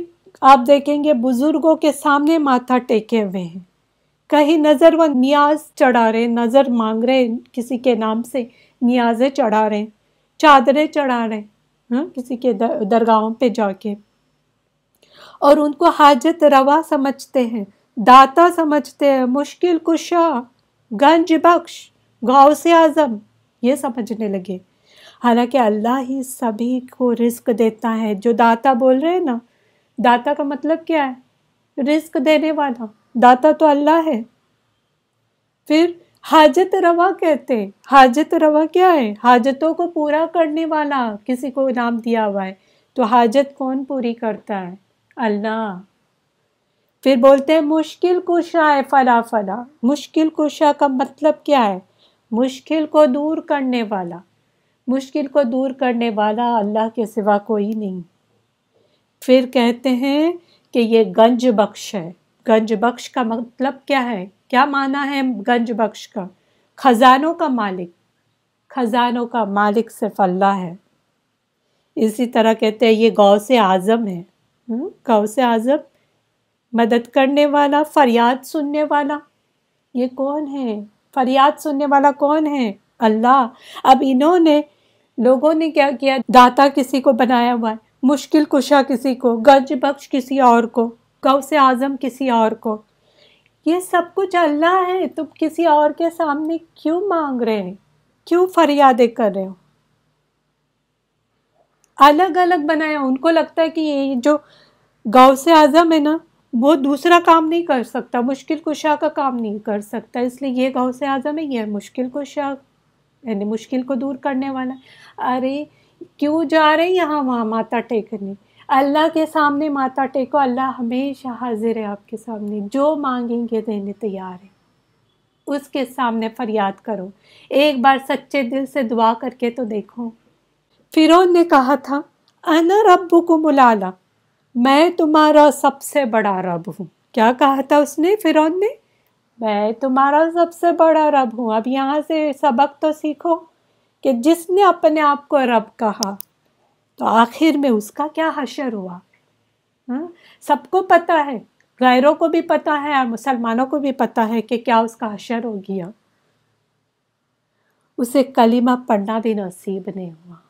आप देखेंगे बुज़ुर्गों के सामने माथा टेके हुए हैं कहीं नज़र व नियाज चढ़ा रहे नज़र मांग रहे किसी के नाम से नियाजें चढ़ा रहे चादरें चढ़ा रहे हैं हाँ, किसी के दरगाहों पे जाके और उनको हाजत रवा समझते हैं दाता समझते हैं मुश्किल कुशा गंज बख्श गाँव से आज़म ये समझने लगे हालांकि अल्लाह ही सभी को रिस्क देता है जो दाता बोल रहे हैं ना दाता का मतलब क्या है रिस्क देने वाला दाता तो अल्लाह है फिर हाजत रवा कहते हैं हाजत रवा क्या है हाजतों को पूरा करने वाला किसी को इनाम दिया हुआ है तो हाजत कौन पूरी करता है अल्लाह फिर बोलते हैं मुश्किल कुशा है फला फला मुश्किल कुशा का मतलब क्या है मुश्किल को दूर करने वाला मुश्किल को दूर करने वाला अल्लाह के सिवा कोई नहीं फिर कहते हैं कि ये गंज बख्श है गंज बख्श का मतलब क्या है क्या माना है गंज बख्श का खजानों का मालिक खजानों का मालिक सिर्फ अल्लाह है इसी तरह कहते हैं ये गौ से आज़म है हम्म, गौ से आज़म मदद करने वाला फरियाद सुनने वाला ये कौन है फरियाद सुनने वाला कौन है अल्लाह अब इन्होंने लोगों ने क्या किया दाता किसी को बनाया हुआ है मुश्किल कुशा किसी को गंज बख्श किसी और को गौ से आज़म किसी और को ये सब कुछ अल्लाह है तुम किसी और के सामने क्यों मांग रहे हैं क्यों फरियादे कर रहे हो अलग अलग बनाया उनको लगता है कि ये जो गौ से आज़म है ना वो दूसरा काम नहीं कर सकता मुश्किल कुशा का काम नहीं कर सकता इसलिए ये गौ से आज़म है ये मुश्किल कुशा यानी मुश्किल को दूर करने वाला अरे क्यों जा रहे हैं यहाँ वहाँ माता टेकने अल्लाह के सामने माता टेको अल्लाह हमेशा हाजिर है आपके सामने जो मांगेंगे देने तैयार है उसके सामने फरियाद करो एक बार सच्चे दिल से दुआ करके तो देखो फिरौन ने कहा था अना रब्बू को मुला मैं तुम्हारा सबसे बड़ा रब हूँ क्या कहा था उसने फिरौन ने मैं तुम्हारा सबसे बड़ा रब हूँ अब यहाँ से सबक तो सीखो कि जिसने अपने आप को रब कहा तो आखिर में उसका क्या हशर हुआ हाँ? सबको पता है गैरों को भी पता है और मुसलमानों को भी पता है कि क्या उसका हशर हो गया उसे कलीमा पढ़ना भी नसीब नहीं हुआ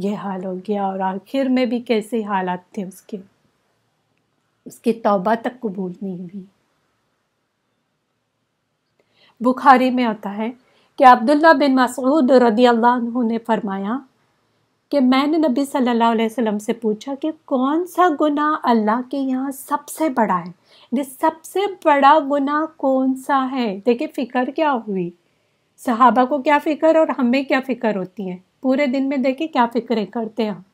यह हाल हो गया और आखिर में भी कैसे हालात थे उसके उसकी तौबा तक कबूल नहीं हुई बुखारी में आता है कि अब्दुल्ला बिन मसूद रदी अल्लाह ने फरमाया कि मैंने नबी सल्लल्लाहु अलैहि वसल्लम से पूछा कि कौन सा गुना अल्लाह के यहाँ सबसे बड़ा है यानी सबसे बड़ा गुना कौन सा है देखिए फ़िक्र क्या हुई सहाबा को क्या फ़िक्र और हमें क्या फ़िक्र होती है पूरे दिन में देखिए क्या फ़िक्रें करते हैं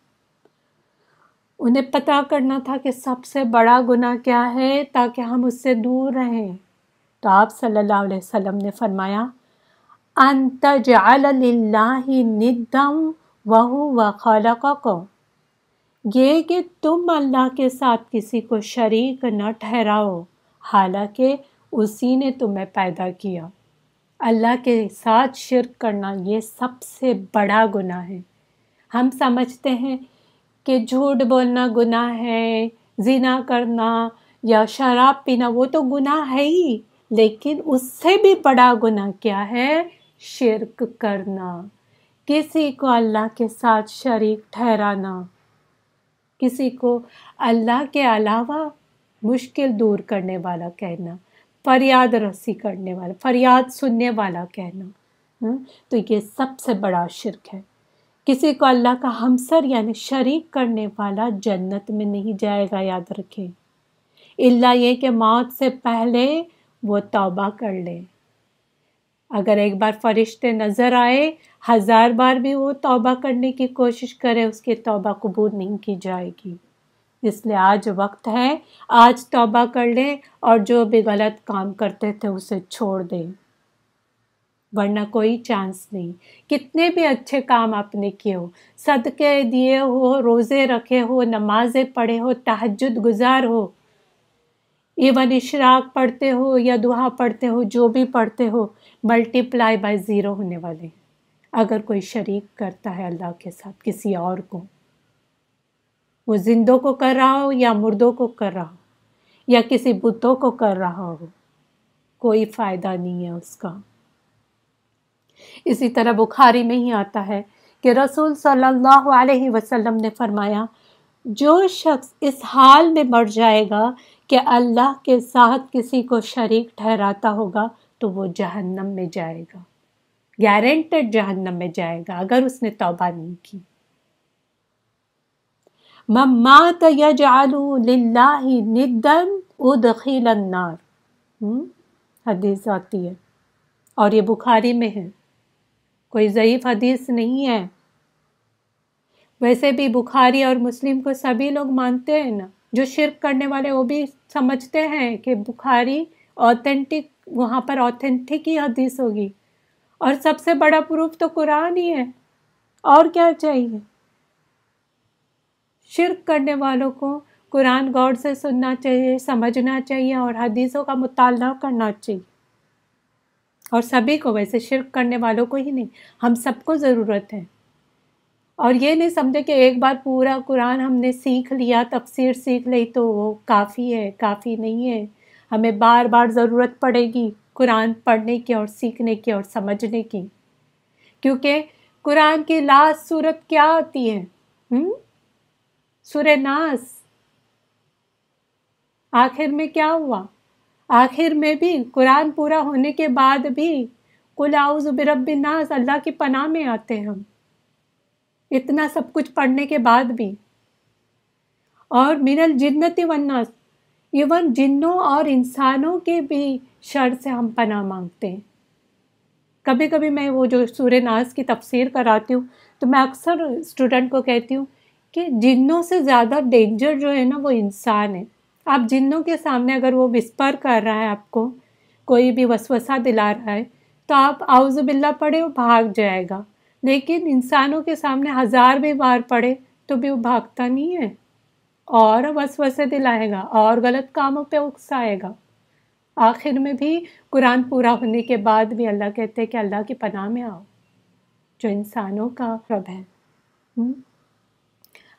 उन्हें पता करना था कि सबसे बड़ा गुना क्या है ताकि हम उससे दूर रहें तो आप सल्लल्लाहु अलैहि वसल्लम ने फरमाया अंतजाल निदम वह खाला का ये कि तुम अल्लाह के साथ किसी को शरीक न ठहराओ हालांकि उसी ने तुम्हें पैदा किया अल्लाह के साथ शिरक करना ये सबसे बड़ा गुनाह है हम समझते हैं कि झूठ बोलना गुनाह है जिना करना या शराब पीना वो तो गुनाह है ही लेकिन उससे भी बड़ा गुनाह क्या है शिरक करना किसी को अल्लाह के साथ शरीक ठहराना किसी को अल्लाह के अलावा मुश्किल दूर करने वाला कहना फरियाद रसी करने वाला फरियाद सुनने वाला कहना हम्म? तो ये सबसे बड़ा शिरक है किसी को अल्लाह का हमसर यानी शरीक करने वाला जन्नत में नहीं जाएगा याद रखें इल्ला ये कि मौत से पहले वो तौबा कर ले अगर एक बार फरिश्ते नज़र आए हज़ार बार भी वो तौबा करने की कोशिश करे उसकी तौबा कबूल नहीं की जाएगी इसलिए आज वक्त है आज तौबा कर लें और जो भी गलत काम करते थे उसे छोड़ दें वरना कोई चांस नहीं कितने भी अच्छे काम आपने किए हो सदके दिए हो रोज़े रखे हो नमाजें पढ़े हो तहजद गुजार हो इवन इशराक पढ़ते हो या दुआ पढ़ते हो जो भी पढ़ते हो मल्टीप्लाई बाय ज़ीरो होने वाले अगर कोई शरीक करता है अल्लाह के साथ किसी और को वो जिंदों को कर रहा हो या मुर्दों को कर रहा हो या किसी बुद्धों को कर रहा हो कोई फ़ायदा नहीं है उसका इसी तरह बुखारी में ही आता है कि रसूल सल्लल्लाहु अलैहि वसल्लम ने फरमाया जो शख्स इस हाल में मर जाएगा कि अल्लाह के साथ किसी को शरीक ठहराता होगा तो वो जहन्नम में जाएगा गारंटेड जहन्नम में जाएगा अगर उसने तोबा नहीं की ममात हम्म, हदीस आती है और ये बुखारी में है कोई ज़यीफ़ हदीस नहीं है वैसे भी बुखारी और मुस्लिम को सभी लोग मानते हैं ना जो शिरक करने वाले वो भी समझते हैं कि बुखारी ऑथेंटिक वहाँ पर ऑथेंटिक ही हदीस होगी और सबसे बड़ा प्रूफ तो कुरान ही है और क्या चाहिए शिरक करने वालों को कुरान गौर से सुनना चाहिए समझना चाहिए और हदीसों का मुताला करना चाहिए और सभी को वैसे शिरक करने वालों को ही नहीं हम सबको ज़रूरत है और ये नहीं समझे कि एक बार पूरा कुरान हमने सीख लिया तफसीर सीख ली तो वो काफ़ी है काफ़ी नहीं है हमें बार बार ज़रूरत पड़ेगी कुरान पढ़ने की और सीखने की और समझने की क्योंकि कुरान की लास्ट सूरत क्या होती है सुर नास आखिर में क्या हुआ आखिर में भी कुरान पूरा होने के बाद भी कुल बिरब नाज अल्लाह की पनाह में आते हैं हम इतना सब कुछ पढ़ने के बाद भी और मिनल जिन्नति वन्नास इवन जिन्नों और इंसानों के भी शर से हम पना मांगते हैं कभी कभी मैं वो जो सूर्य नाज की तफसीर कराती हूँ तो मैं अक्सर स्टूडेंट को कहती हूँ कि जिन्नों से ज़्यादा डेंजर जो है ना वो इंसान है आप जिन्नों के सामने अगर वो विस्पर कर रहा है आपको कोई भी वसवसा दिला रहा है तो आप आउज़बिल्ला पढ़े वो भाग जाएगा लेकिन इंसानों के सामने हज़ार भी बार पढ़े तो भी वो भागता नहीं है और वसवसे दिलाएगा और गलत कामों पे उकसाएगा आखिर में भी कुरान पूरा होने के बाद भी अल्लाह कहते हैं कि अल्लाह की पनाह में आओ जो इंसानों का रब है हम्म।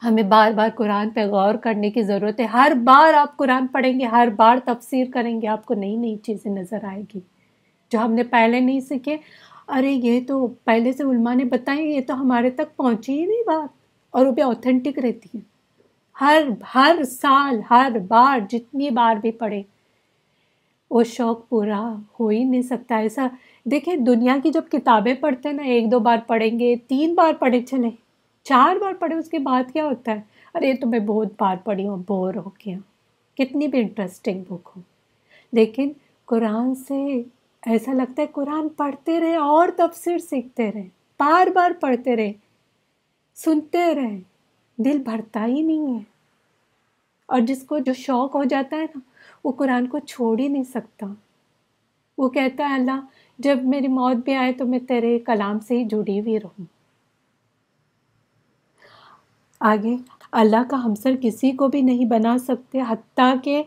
हमें बार बार कुरान पे गौर करने की ज़रूरत है हर बार आप कुरान पढ़ेंगे हर बार तफसीर करेंगे आपको नई नई चीज़ें नज़र आएगी जो हमने पहले नहीं सीखे अरे ये तो पहले से उल्मा ने बताई ये तो हमारे तक पहुँची ही नहीं बात और वो भी ऑथेंटिक रहती है हर हर साल हर बार जितनी बार भी पढ़े वो शौक पूरा हो ही नहीं सकता ऐसा देखिए दुनिया की जब किताबें पढ़ते हैं ना एक दो बार पढ़ेंगे तीन बार पढ़े चले चार बार पढ़े उसके बाद क्या होता है अरे तो मैं बहुत बार पढ़ी हूँ बोर हो गया कितनी भी इंटरेस्टिंग बुक हो लेकिन कुरान से ऐसा लगता है कुरान पढ़ते रहे और तफसीर सीखते रहे बार बार पढ़ते रहे सुनते रहे दिल भरता ही नहीं है और जिसको जो शौक़ हो जाता है ना वो कुरान को छोड़ ही नहीं सकता वो कहता है अल्लाह जब मेरी मौत भी आए तो मैं तेरे कलाम से ही जुड़ी हुई रहूँ आगे अल्लाह का हमसर किसी को भी नहीं बना सकते हती के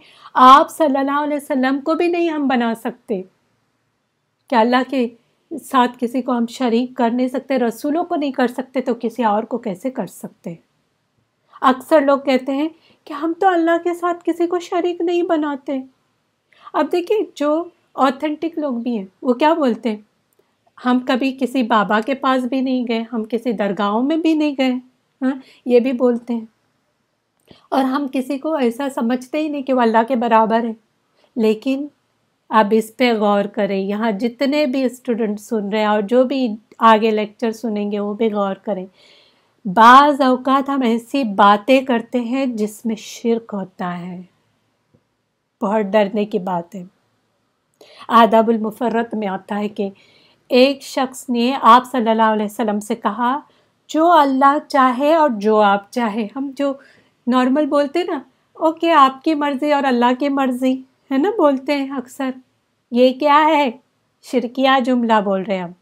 आप सल्लल्लाहु अलैहि वसल्लम को भी नहीं हम बना सकते क्या अल्लाह के साथ किसी को हम शरीक कर नहीं सकते रसूलों को नहीं कर सकते तो किसी और को कैसे कर सकते अक्सर लोग कहते हैं कि हम तो अल्लाह के साथ किसी को शरीक नहीं बनाते अब देखिए जो ऑथेंटिक लोग भी हैं वो क्या बोलते हैं हम कभी किसी बाबा के पास भी नहीं गए हम किसी दरगाहों में भी नहीं गए हाँ ये भी बोलते हैं और हम किसी को ऐसा समझते ही नहीं कि वो अल्लाह के बराबर है लेकिन आप इस पे गौर करें यहाँ जितने भी स्टूडेंट सुन रहे हैं और जो भी आगे लेक्चर सुनेंगे वो भी गौर करें बाज़ अवकात हम ऐसी बातें करते हैं जिसमें शिरक होता है बहुत डरने की बात है आदाबुलमफरत में आता है कि एक शख्स ने आप सल्लल्लाहु अलैहि वसल्लम से कहा जो अल्लाह चाहे और जो आप चाहे हम जो नॉर्मल बोलते हैं ना ओके आपकी मर्ज़ी और अल्लाह की मर्ज़ी है ना बोलते हैं अक्सर ये क्या है शिरकिया जुमला बोल रहे हैं हम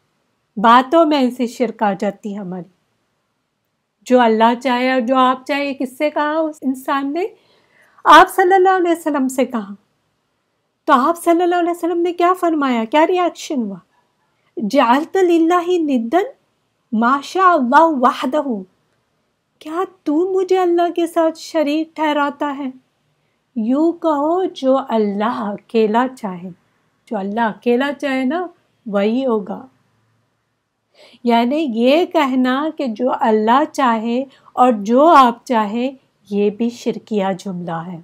बातों में ऐसी शिरक आ जाती है हमारी जो अल्लाह चाहे और जो आप चाहे किससे कहा उस इंसान ने आप सल्लल्लाहु अलैहि वसल्लम से कहा तो आप सल्लल्लाहु अलैहि वसल्लम ने क्या फरमाया क्या रिएक्शन हुआ जालत ही निदन माशा अल्लाह वाहद क्या तू मुझे अल्लाह के साथ शरीक ठहराता है यू कहो जो अल्लाह अकेला चाहे जो अल्लाह अकेला चाहे ना वही होगा यानी ये कहना कि जो अल्लाह चाहे और जो आप चाहे ये भी शिरकिया जुमला है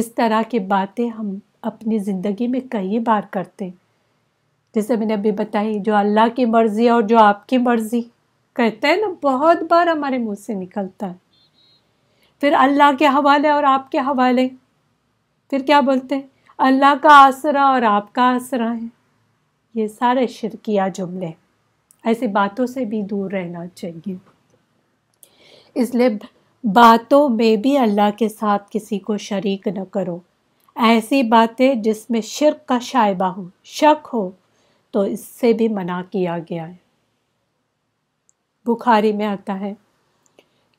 इस तरह की बातें हम अपनी ज़िंदगी में कई बार करते जैसे मैंने अभी बताई जो अल्लाह की मर्ज़ी और जो आपकी मर्ज़ी कहते हैं ना बहुत बार हमारे मुंह से निकलता है फिर अल्लाह के हवाले और आपके हवाले फिर क्या बोलते हैं अल्लाह का आसरा और आपका आसरा है ये सारे शिरकिया जुमले ऐसी बातों से भी दूर रहना चाहिए इसलिए बातों में भी अल्लाह के साथ किसी को शरीक न करो ऐसी बातें जिसमें शिरक का शायबा हो शक हो तो इससे भी मना किया गया है बुखारी में आता है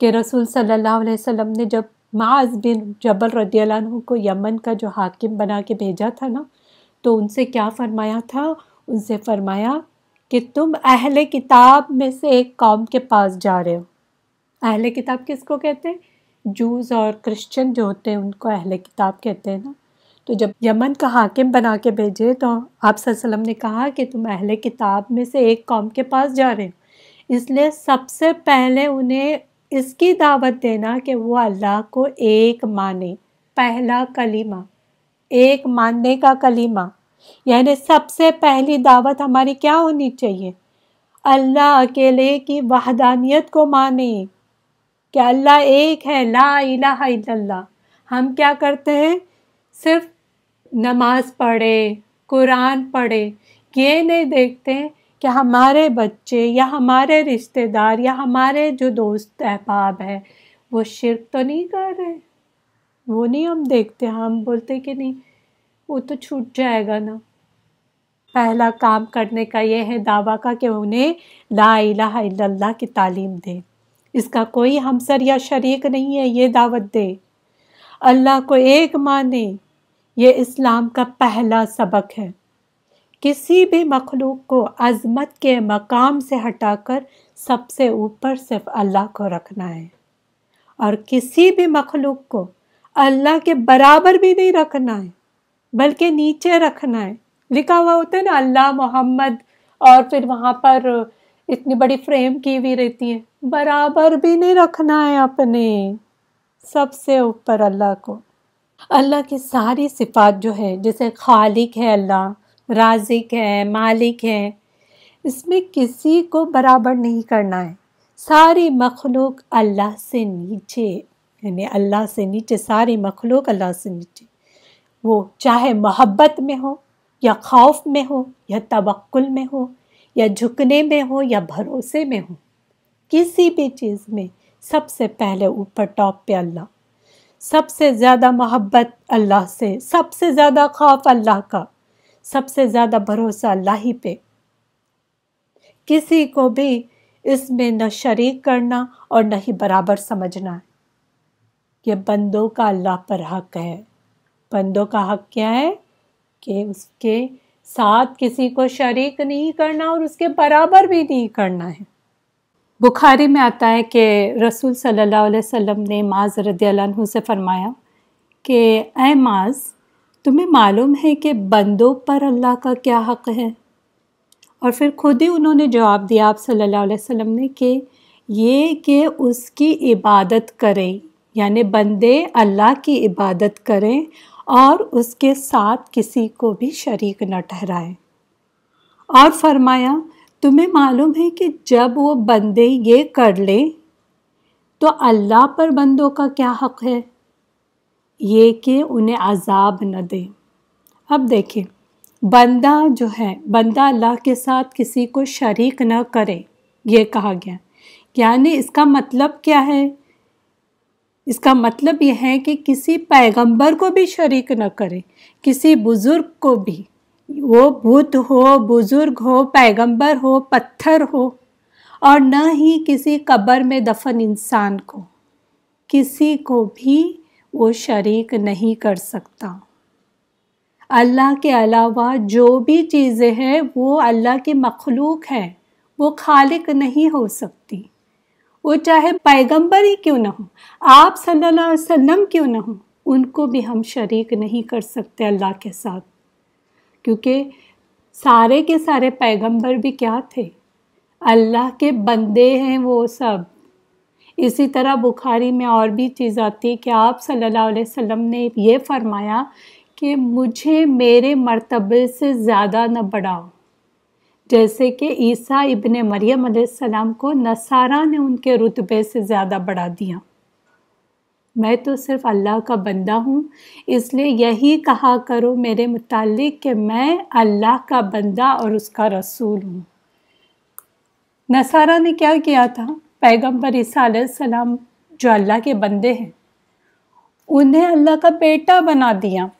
कि रसूल सल्लल्लाहु अलैहि वसल्लम ने जब माज बिन जबल रदील्ला को यमन का जो हाकिम बना के भेजा था ना तो उनसे क्या फरमाया था उनसे फरमाया कि तुम अहले किताब में से एक कौम के पास जा रहे हो अहले किताब किसको कहते हैं जूस और क्रिश्चियन जो होते हैं उनको अहले किताब कहते हैं ना तो जब यमन का हाकिम बना के भेजे तो आप वसल्लम ने कहा कि तुम अहले किताब में से एक कौम के पास जा रहे हो इसलिए सबसे पहले उन्हें इसकी दावत देना कि वो अल्लाह को एक माने पहला कलीमा एक मानने का कलीमा यानी सबसे पहली दावत हमारी क्या होनी चाहिए अल्लाह अकेले की वहदानियत को माने कि अल्लाह एक है ला इलाहा हम क्या करते हैं सिर्फ नमाज पढ़े कुरान पढ़े ये नहीं देखते कि हमारे बच्चे या हमारे रिश्तेदार या हमारे जो दोस्त अहबाब है वो शिरक तो नहीं कर रहे वो नहीं हम देखते हम बोलते कि नहीं वो तो छूट जाएगा ना पहला काम करने का ये है दावा का कि उन्हें ला इलाहा की तालीम दे इसका कोई हमसर या शरीक नहीं है ये दावत दे अल्लाह को एक माने ये इस्लाम का पहला सबक है किसी भी मखलूक को अजमत के मकाम से हटाकर सबसे ऊपर सिर्फ अल्लाह को रखना है और किसी भी मखलूक को अल्लाह के बराबर भी नहीं रखना है बल्कि नीचे रखना है लिखा हुआ होता है ना अल्लाह मोहम्मद और फिर वहाँ पर इतनी बड़ी फ्रेम की हुई रहती है बराबर भी नहीं रखना है अपने सबसे ऊपर अल्लाह को अल्लाह की सारी सिफात जो है जैसे खालिक है अल्लाह राजिक है मालिक है इसमें किसी को बराबर नहीं करना है सारी मखलूक अल्लाह से नीचे यानी अल्लाह से नीचे सारी मखलूक अल्लाह से नीचे वो चाहे मोहब्बत में हो या खौफ में हो या तवक्ल में हो या झुकने में हो या भरोसे में हो किसी भी चीज़ में सबसे पहले ऊपर टॉप पे अल्लाह सबसे ज़्यादा मोहब्बत अल्लाह से सबसे ज़्यादा खौफ अल्लाह का सबसे ज़्यादा भरोसा अल्लाह ही पे किसी को भी इसमें न शरीक करना और न ही बराबर समझना है ये बंदों का अल्लाह पर हक है बंदों का हक क्या है कि उसके साथ किसी को शरीक नहीं करना और उसके बराबर भी नहीं करना है बुखारी में आता है कि रसूल सल्लल्लाहु अलैहि वसल्लम ने माज रदू से फरमाया कि ए माज तुम्हें मालूम है कि बंदों पर अल्लाह का क्या हक़ है और फिर खुद ही उन्होंने जवाब दिया आप सल्लल्लाहु अलैहि वसल्लम ने कि ये कि उसकी इबादत करें यानि बंदे अल्लाह की इबादत करें और उसके साथ किसी को भी शरीक न ठहराए और फरमाया तुम्हें मालूम है कि जब वो बंदे ये कर ले तो अल्लाह पर बंदों का क्या हक़ है ये कि उन्हें अजाब न दे अब देखें बंदा जो है बंदा अल्लाह के साथ किसी को शरीक न करे ये कहा गया यानी इसका मतलब क्या है इसका मतलब यह है कि किसी पैगंबर को भी शरीक न करें किसी बुज़ुर्ग को भी वो बुद्ध हो बुज़ुर्ग हो पैगंबर हो पत्थर हो और न ही किसी कब्र में दफन इंसान को किसी को भी वो शरीक नहीं कर सकता अल्लाह के अलावा जो भी चीज़ें हैं वो अल्लाह की मखलूक है वो खालिक नहीं हो सकती वो चाहे पैगम्बर ही क्यों ना हो आप सल्लल्लाहु अलैहि वसल्लम क्यों ना हो उनको भी हम शरीक नहीं कर सकते अल्लाह के साथ क्योंकि सारे के सारे पैगम्बर भी क्या थे अल्लाह के बंदे हैं वो सब इसी तरह बुखारी में और भी चीज़ आती है कि आप सल्लल्लाहु अलैहि वसल्लम ने ये फरमाया कि मुझे मेरे मर्तबे से ज़्यादा न बढ़ाओ जैसे कि ईसा इबन मरियम सलाम को नसारा ने उनके रुतबे से ज़्यादा बढ़ा दिया मैं तो सिर्फ अल्लाह का बंदा हूँ इसलिए यही कहा करो मेरे मुतालिक कि मैं अल्लाह का बंदा और उसका रसूल हूँ नसारा ने क्या किया था पैगम्बर ईसा सलाम जो अल्लाह के बंदे हैं उन्हें अल्लाह का बेटा बना दिया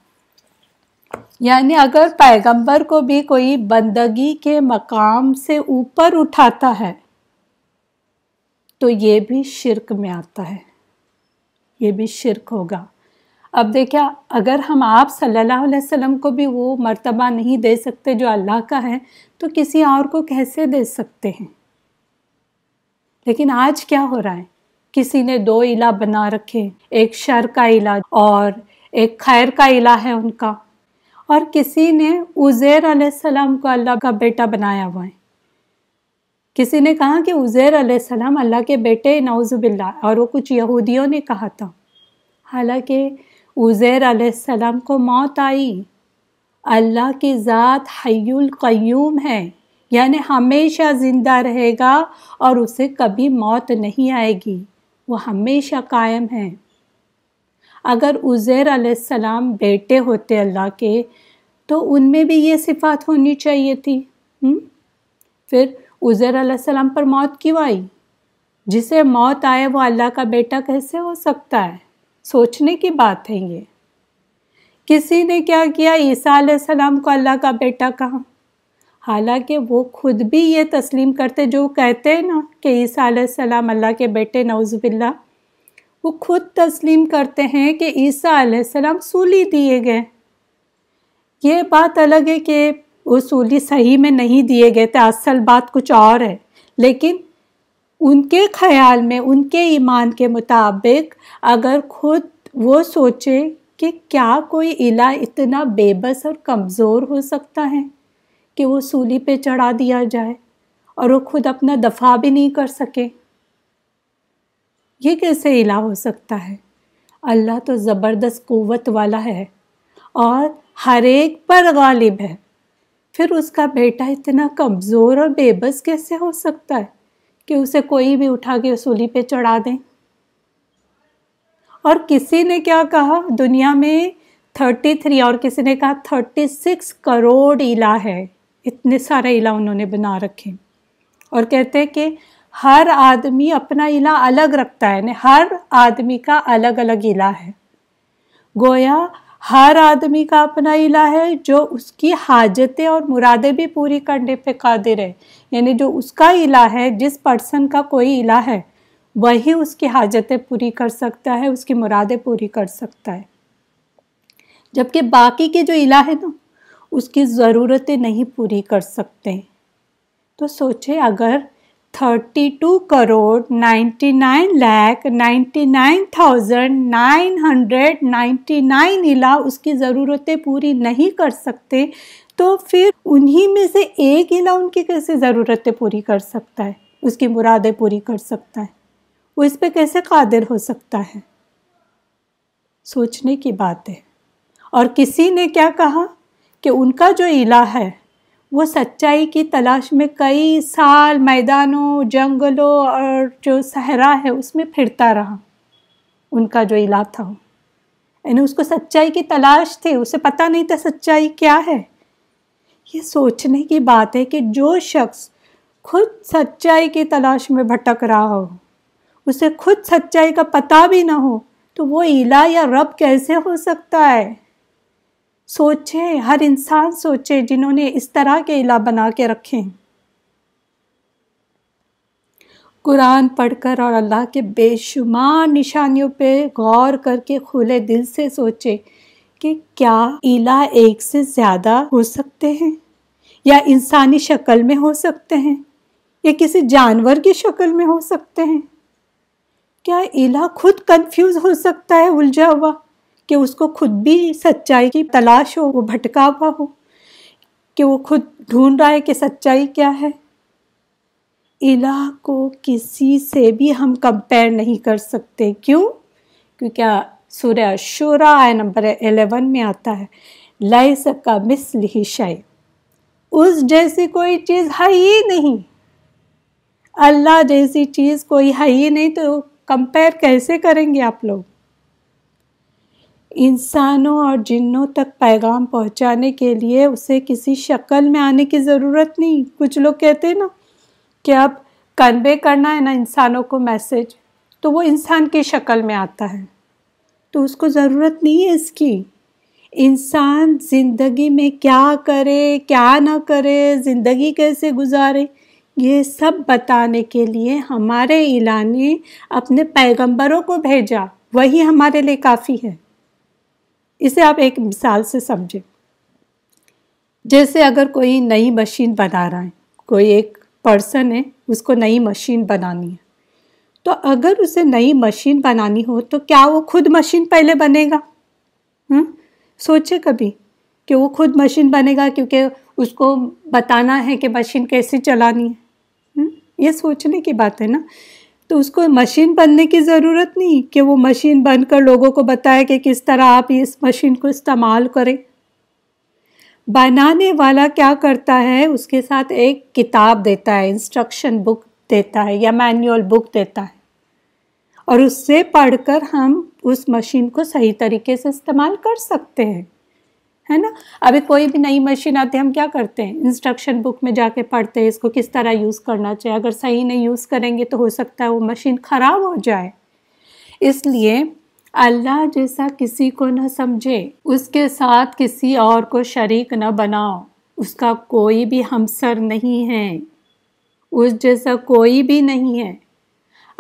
यानी अगर पैगंबर को भी कोई बंदगी के मकाम से ऊपर उठाता है तो ये भी शिरक में आता है ये भी शिरक होगा अब देखिए अगर हम आप सल्लल्लाहु अलैहि वसल्लम को भी वो मर्तबा नहीं दे सकते जो अल्लाह का है तो किसी और को कैसे दे सकते हैं लेकिन आज क्या हो रहा है किसी ने दो इला बना रखे एक शर का इला और एक खैर का इला है उनका और किसी ने उज़ैर आसमाम को अल्लाह का बेटा बनाया हुआ है किसी ने कहा कि उज़ैर आसमाम अल्लाह के बेटे नवज़ुबिल्ला और वो कुछ यहूदियों ने कहा था हालांकि उज़ैर आसमाम को मौत आई अल्लाह की ज़ात हयुल क़यूम है यानी हमेशा ज़िंदा रहेगा और उसे कभी मौत नहीं आएगी वो हमेशा कायम है अगर उज़ैर आसमाम बेटे होते अल्लाह के तो उनमें भी ये सिफात होनी चाहिए थी हुँ? फिर उज़ैर आसमाम पर मौत क्यों आई जिसे मौत आए वो अल्लाह का बेटा कैसे हो सकता है सोचने की बात है ये किसी ने क्या किया ईसा सलाम को अल्लाह का बेटा कहा हालांकि वो खुद भी ये तस्लीम करते जो कहते हैं ना कि ईसा सलाम अल्लाह के बेटे नवज़बिल्ला वो खुद तस्लीम करते हैं कि ईसा सलाम सूली दिए गए ये बात अलग है कि वो सूली सही में नहीं दिए गए थे असल बात कुछ और है लेकिन उनके ख्याल में उनके ईमान के मुताबिक अगर खुद वो सोचे कि क्या कोई इला इतना बेबस और कमज़ोर हो सकता है कि वो सूली पे चढ़ा दिया जाए और वो खुद अपना दफा भी नहीं कर सके ये कैसे इला हो सकता है अल्लाह तो ज़बरदस्त क़वत वाला है और हर एक पर गालिब है फिर उसका बेटा इतना कमज़ोर और बेबस कैसे हो सकता है कि उसे कोई भी उठा के सूली पे चढ़ा दें और किसी ने क्या कहा दुनिया में थर्टी थ्री और किसी ने कहा थर्टी सिक्स करोड़ इला है इतने सारे इला उन्होंने बना रखे और कहते हैं कि हर आदमी अपना इला अलग रखता है हर आदमी का अलग अलग इला है गोया हर आदमी का अपना इला है जो उसकी हाजतें और मुरादें भी पूरी करने पर कादिर है यानी जो उसका इला है जिस पर्सन का कोई इला है वही उसकी हाजतें पूरी कर सकता है उसकी मुरादें पूरी कर सकता है जबकि बाकी के जो इला है ना उसकी ज़रूरतें नहीं पूरी कर सकते तो सोचे अगर thirty two crore ninety nine lakh ninety nine thousand nine hundred ninety nine इला उसकी ज़रूरतें पूरी नहीं कर सकते तो फिर उन्हीं में से एक इला उनकी कैसे ज़रूरतें पूरी कर सकता है उसकी मुरादें पूरी कर सकता है वो इस पर कैसे कादिर हो सकता है सोचने की बात है और किसी ने क्या कहा कि उनका जो इला है वो सच्चाई की तलाश में कई साल मैदानों जंगलों और जो सहरा है उसमें फिरता रहा उनका जो इला था वो यानी उसको सच्चाई की तलाश थी उसे पता नहीं था सच्चाई क्या है ये सोचने की बात है कि जो शख्स खुद सच्चाई की तलाश में भटक रहा हो उसे खुद सच्चाई का पता भी ना हो तो वो इला या रब कैसे हो सकता है सोचे हर इंसान सोचे जिन्होंने इस तरह के इला बना के रखे कुरान पढ़कर और अल्लाह के बेशुमार निशानियों पे गौर करके खुले दिल से सोचे कि क्या इला एक से ज़्यादा हो सकते हैं या इंसानी शक्ल में हो सकते हैं या किसी जानवर की शक्ल में हो सकते हैं क्या इला खुद कन्फ्यूज़ हो सकता है उलझा हुआ कि उसको खुद भी सच्चाई की तलाश हो वो भटका हुआ हो कि वो खुद ढूंढ रहा है कि सच्चाई क्या है इला को किसी से भी हम कंपेयर नहीं कर सकते क्यों क्योंकि सूर्य शोरा आय नंबर एलेवन में आता है लाई सका मिसल ही शाय उस जैसी कोई चीज़ है ही नहीं अल्लाह जैसी चीज़ कोई है ही नहीं तो कंपेयर कैसे करेंगे आप लोग इंसानों और जिन्नों तक पैगाम पहुंचाने के लिए उसे किसी शक्ल में आने की ज़रूरत नहीं कुछ लोग कहते हैं ना कि अब कन्वे करना है ना इंसानों को मैसेज तो वो इंसान की शक्ल में आता है तो उसको ज़रूरत नहीं है इसकी इंसान ज़िंदगी में क्या करे क्या ना करे ज़िंदगी कैसे गुजारे ये सब बताने के लिए हमारे इला ने अपने पैगम्बरों को भेजा वही हमारे लिए काफ़ी है इसे आप एक मिसाल से समझें जैसे अगर कोई नई मशीन बना रहा है कोई एक पर्सन है उसको नई मशीन बनानी है तो अगर उसे नई मशीन बनानी हो तो क्या वो खुद मशीन पहले बनेगा हुँ? हम्म? सोचे कभी कि वो खुद मशीन बनेगा क्योंकि उसको बताना है कि मशीन कैसे चलानी है हुँ? हम्म? ये सोचने की बात है ना तो उसको मशीन बनने की ज़रूरत नहीं कि वो मशीन बनकर लोगों को बताए कि किस तरह आप इस मशीन को इस्तेमाल करें बनाने वाला क्या करता है उसके साथ एक किताब देता है इंस्ट्रक्शन बुक देता है या मैनुअल बुक देता है और उससे पढ़कर हम उस मशीन को सही तरीके से इस्तेमाल कर सकते हैं है ना अभी कोई भी नई मशीन आती है हम क्या करते हैं इंस्ट्रक्शन बुक में जाके पढ़ते हैं इसको किस तरह यूज़ करना चाहिए अगर सही नहीं यूज़ करेंगे तो हो सकता है वो मशीन ख़राब हो जाए इसलिए अल्लाह जैसा किसी को ना समझे उसके साथ किसी और को शरीक न बनाओ उसका कोई भी हमसर नहीं है उस जैसा कोई भी नहीं है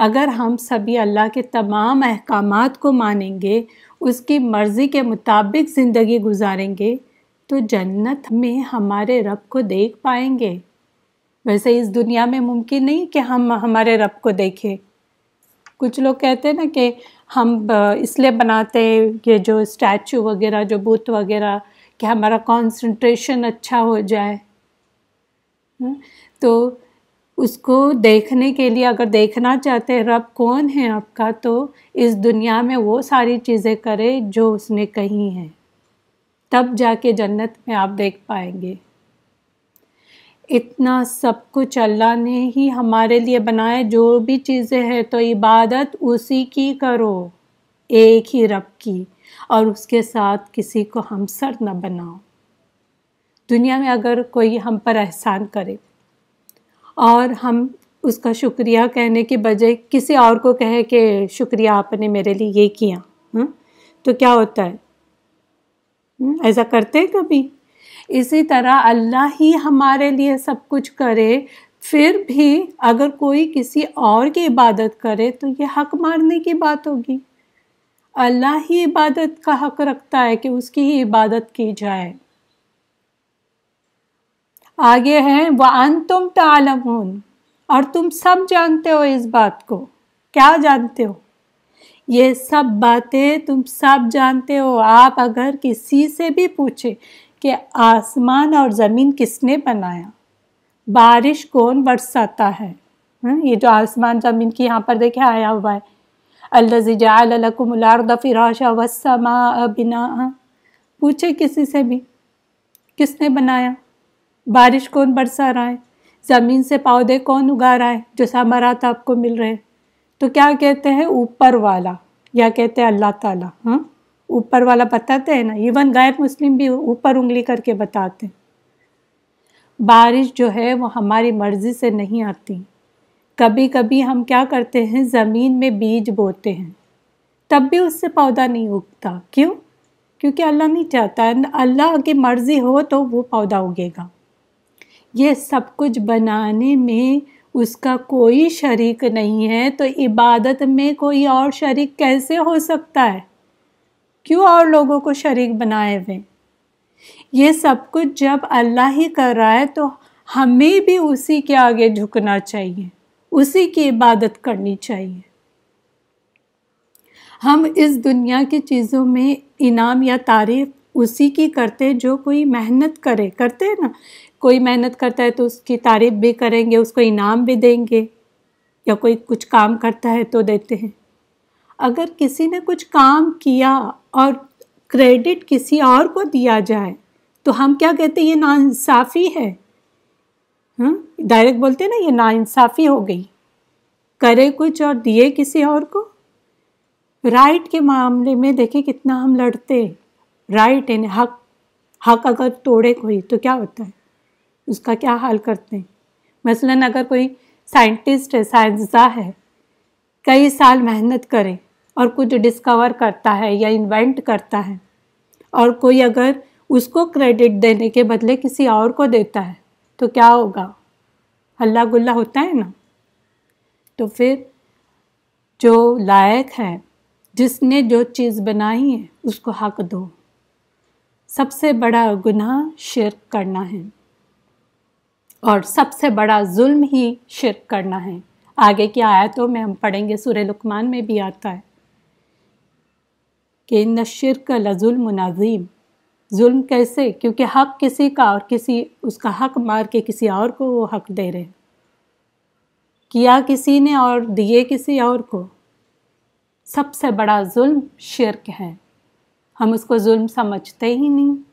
अगर हम सभी अल्लाह के तमाम अहकाम को मानेंगे उसकी मर्ज़ी के मुताबिक ज़िंदगी गुजारेंगे तो जन्नत में हमारे रब को देख पाएंगे वैसे इस दुनिया में मुमकिन नहीं कि हम हमारे रब को देखें कुछ लोग कहते हैं ना कि हम इसलिए बनाते हैं ये जो स्टैचू वगैरह जो बुत वगैरह कि हमारा कंसंट्रेशन अच्छा हो जाए हम्म, तो उसको देखने के लिए अगर देखना चाहते हैं रब कौन है आपका तो इस दुनिया में वो सारी चीज़ें करे जो उसने कही हैं तब जाके जन्नत में आप देख पाएंगे इतना सब कुछ अल्लाह ने ही हमारे लिए बनाए जो भी चीज़ें हैं तो इबादत उसी की करो एक ही रब की और उसके साथ किसी को हमसर न बनाओ दुनिया में अगर कोई हम पर एहसान करे और हम उसका शुक्रिया कहने के बजाय किसी और को कहे कि शुक्रिया आपने मेरे लिए ये किया हुँ? हम्म? तो क्या होता है हम्म, ऐसा करते हैं कभी इसी तरह अल्लाह ही हमारे लिए सब कुछ करे फिर भी अगर कोई किसी और की इबादत करे तो ये हक मारने की बात होगी अल्लाह ही इबादत का हक रखता है कि उसकी ही इबादत की जाए आगे हैं व अन तुम तालमून और तुम सब जानते हो इस बात को क्या जानते हो ये सब बातें तुम सब जानते हो आप अगर किसी से भी पूछे कि आसमान और ज़मीन किसने बनाया बारिश कौन बरसाता है हुँ? हम्म, ये जो आसमान ज़मीन की यहाँ पर देखे आया हुआ है अल्लाजाकुमलारद फ़िराशा वसमा बिना पूछे किसी से भी किसने बनाया बारिश कौन बरसा रहा है ज़मीन से पौधे कौन उगा रहा है जो समारात आपको मिल रहे हैं तो क्या कहते हैं ऊपर वाला या कहते हैं अल्लाह ताला हाँ ऊपर वाला बताते हैं ना इवन गैर मुस्लिम भी ऊपर उंगली करके बताते हैं बारिश जो है वो हमारी मर्ज़ी से नहीं आती कभी कभी हम क्या करते हैं ज़मीन में बीज बोते हैं तब भी उससे पौधा नहीं उगता क्यों क्योंकि अल्लाह नहीं चाहता अल्लाह की मर्ज़ी हो तो वो पौधा उगेगा ये सब कुछ बनाने में उसका कोई शरीक नहीं है तो इबादत में कोई और शरीक कैसे हो सकता है क्यों और लोगों को शरीक बनाए हुए ये सब कुछ जब अल्लाह ही कर रहा है तो हमें भी उसी के आगे झुकना चाहिए उसी की इबादत करनी चाहिए हम इस दुनिया की चीज़ों में इनाम या तारीफ उसी की करते जो कोई मेहनत करे करते हैं ना कोई मेहनत करता है तो उसकी तारीफ भी करेंगे उसको इनाम भी देंगे या कोई कुछ काम करता है तो देते हैं अगर किसी ने कुछ काम किया और क्रेडिट किसी और को दिया जाए तो हम क्या कहते हैं ये नाइंसाफ़ी है हम्म? डायरेक्ट बोलते हैं ना ये नाइंसाफ़ी हो गई करे कुछ और दिए किसी और को राइट के मामले में देखिए कितना हम लड़ते राइट यानी हक हक अगर तोड़े कोई तो क्या होता है उसका क्या हाल करते हैं मसला अगर कोई साइंटिस्ट है साइंसदा है कई साल मेहनत करे और कुछ डिस्कवर करता है या इन्वेंट करता है और कोई अगर उसको क्रेडिट देने के बदले किसी और को देता है तो क्या होगा हल्ला गुल्ला होता है ना तो फिर जो लायक है जिसने जो चीज़ बनाई है उसको हक दो सबसे बड़ा गुनाह शिरक करना है और सबसे बड़ा जुल्म ही शिरक करना है आगे की आयतों में हम पढ़ेंगे सूर्य लुकमान में भी आता है कि न शिरक लजुल्म नाजीम जुल्म कैसे क्योंकि हक किसी का और किसी उसका हक मार के किसी और को वो हक दे रहे किया किसी ने और दिए किसी और को सबसे बड़ा जुल्म शिरक है हम उसको जुल्म समझते ही नहीं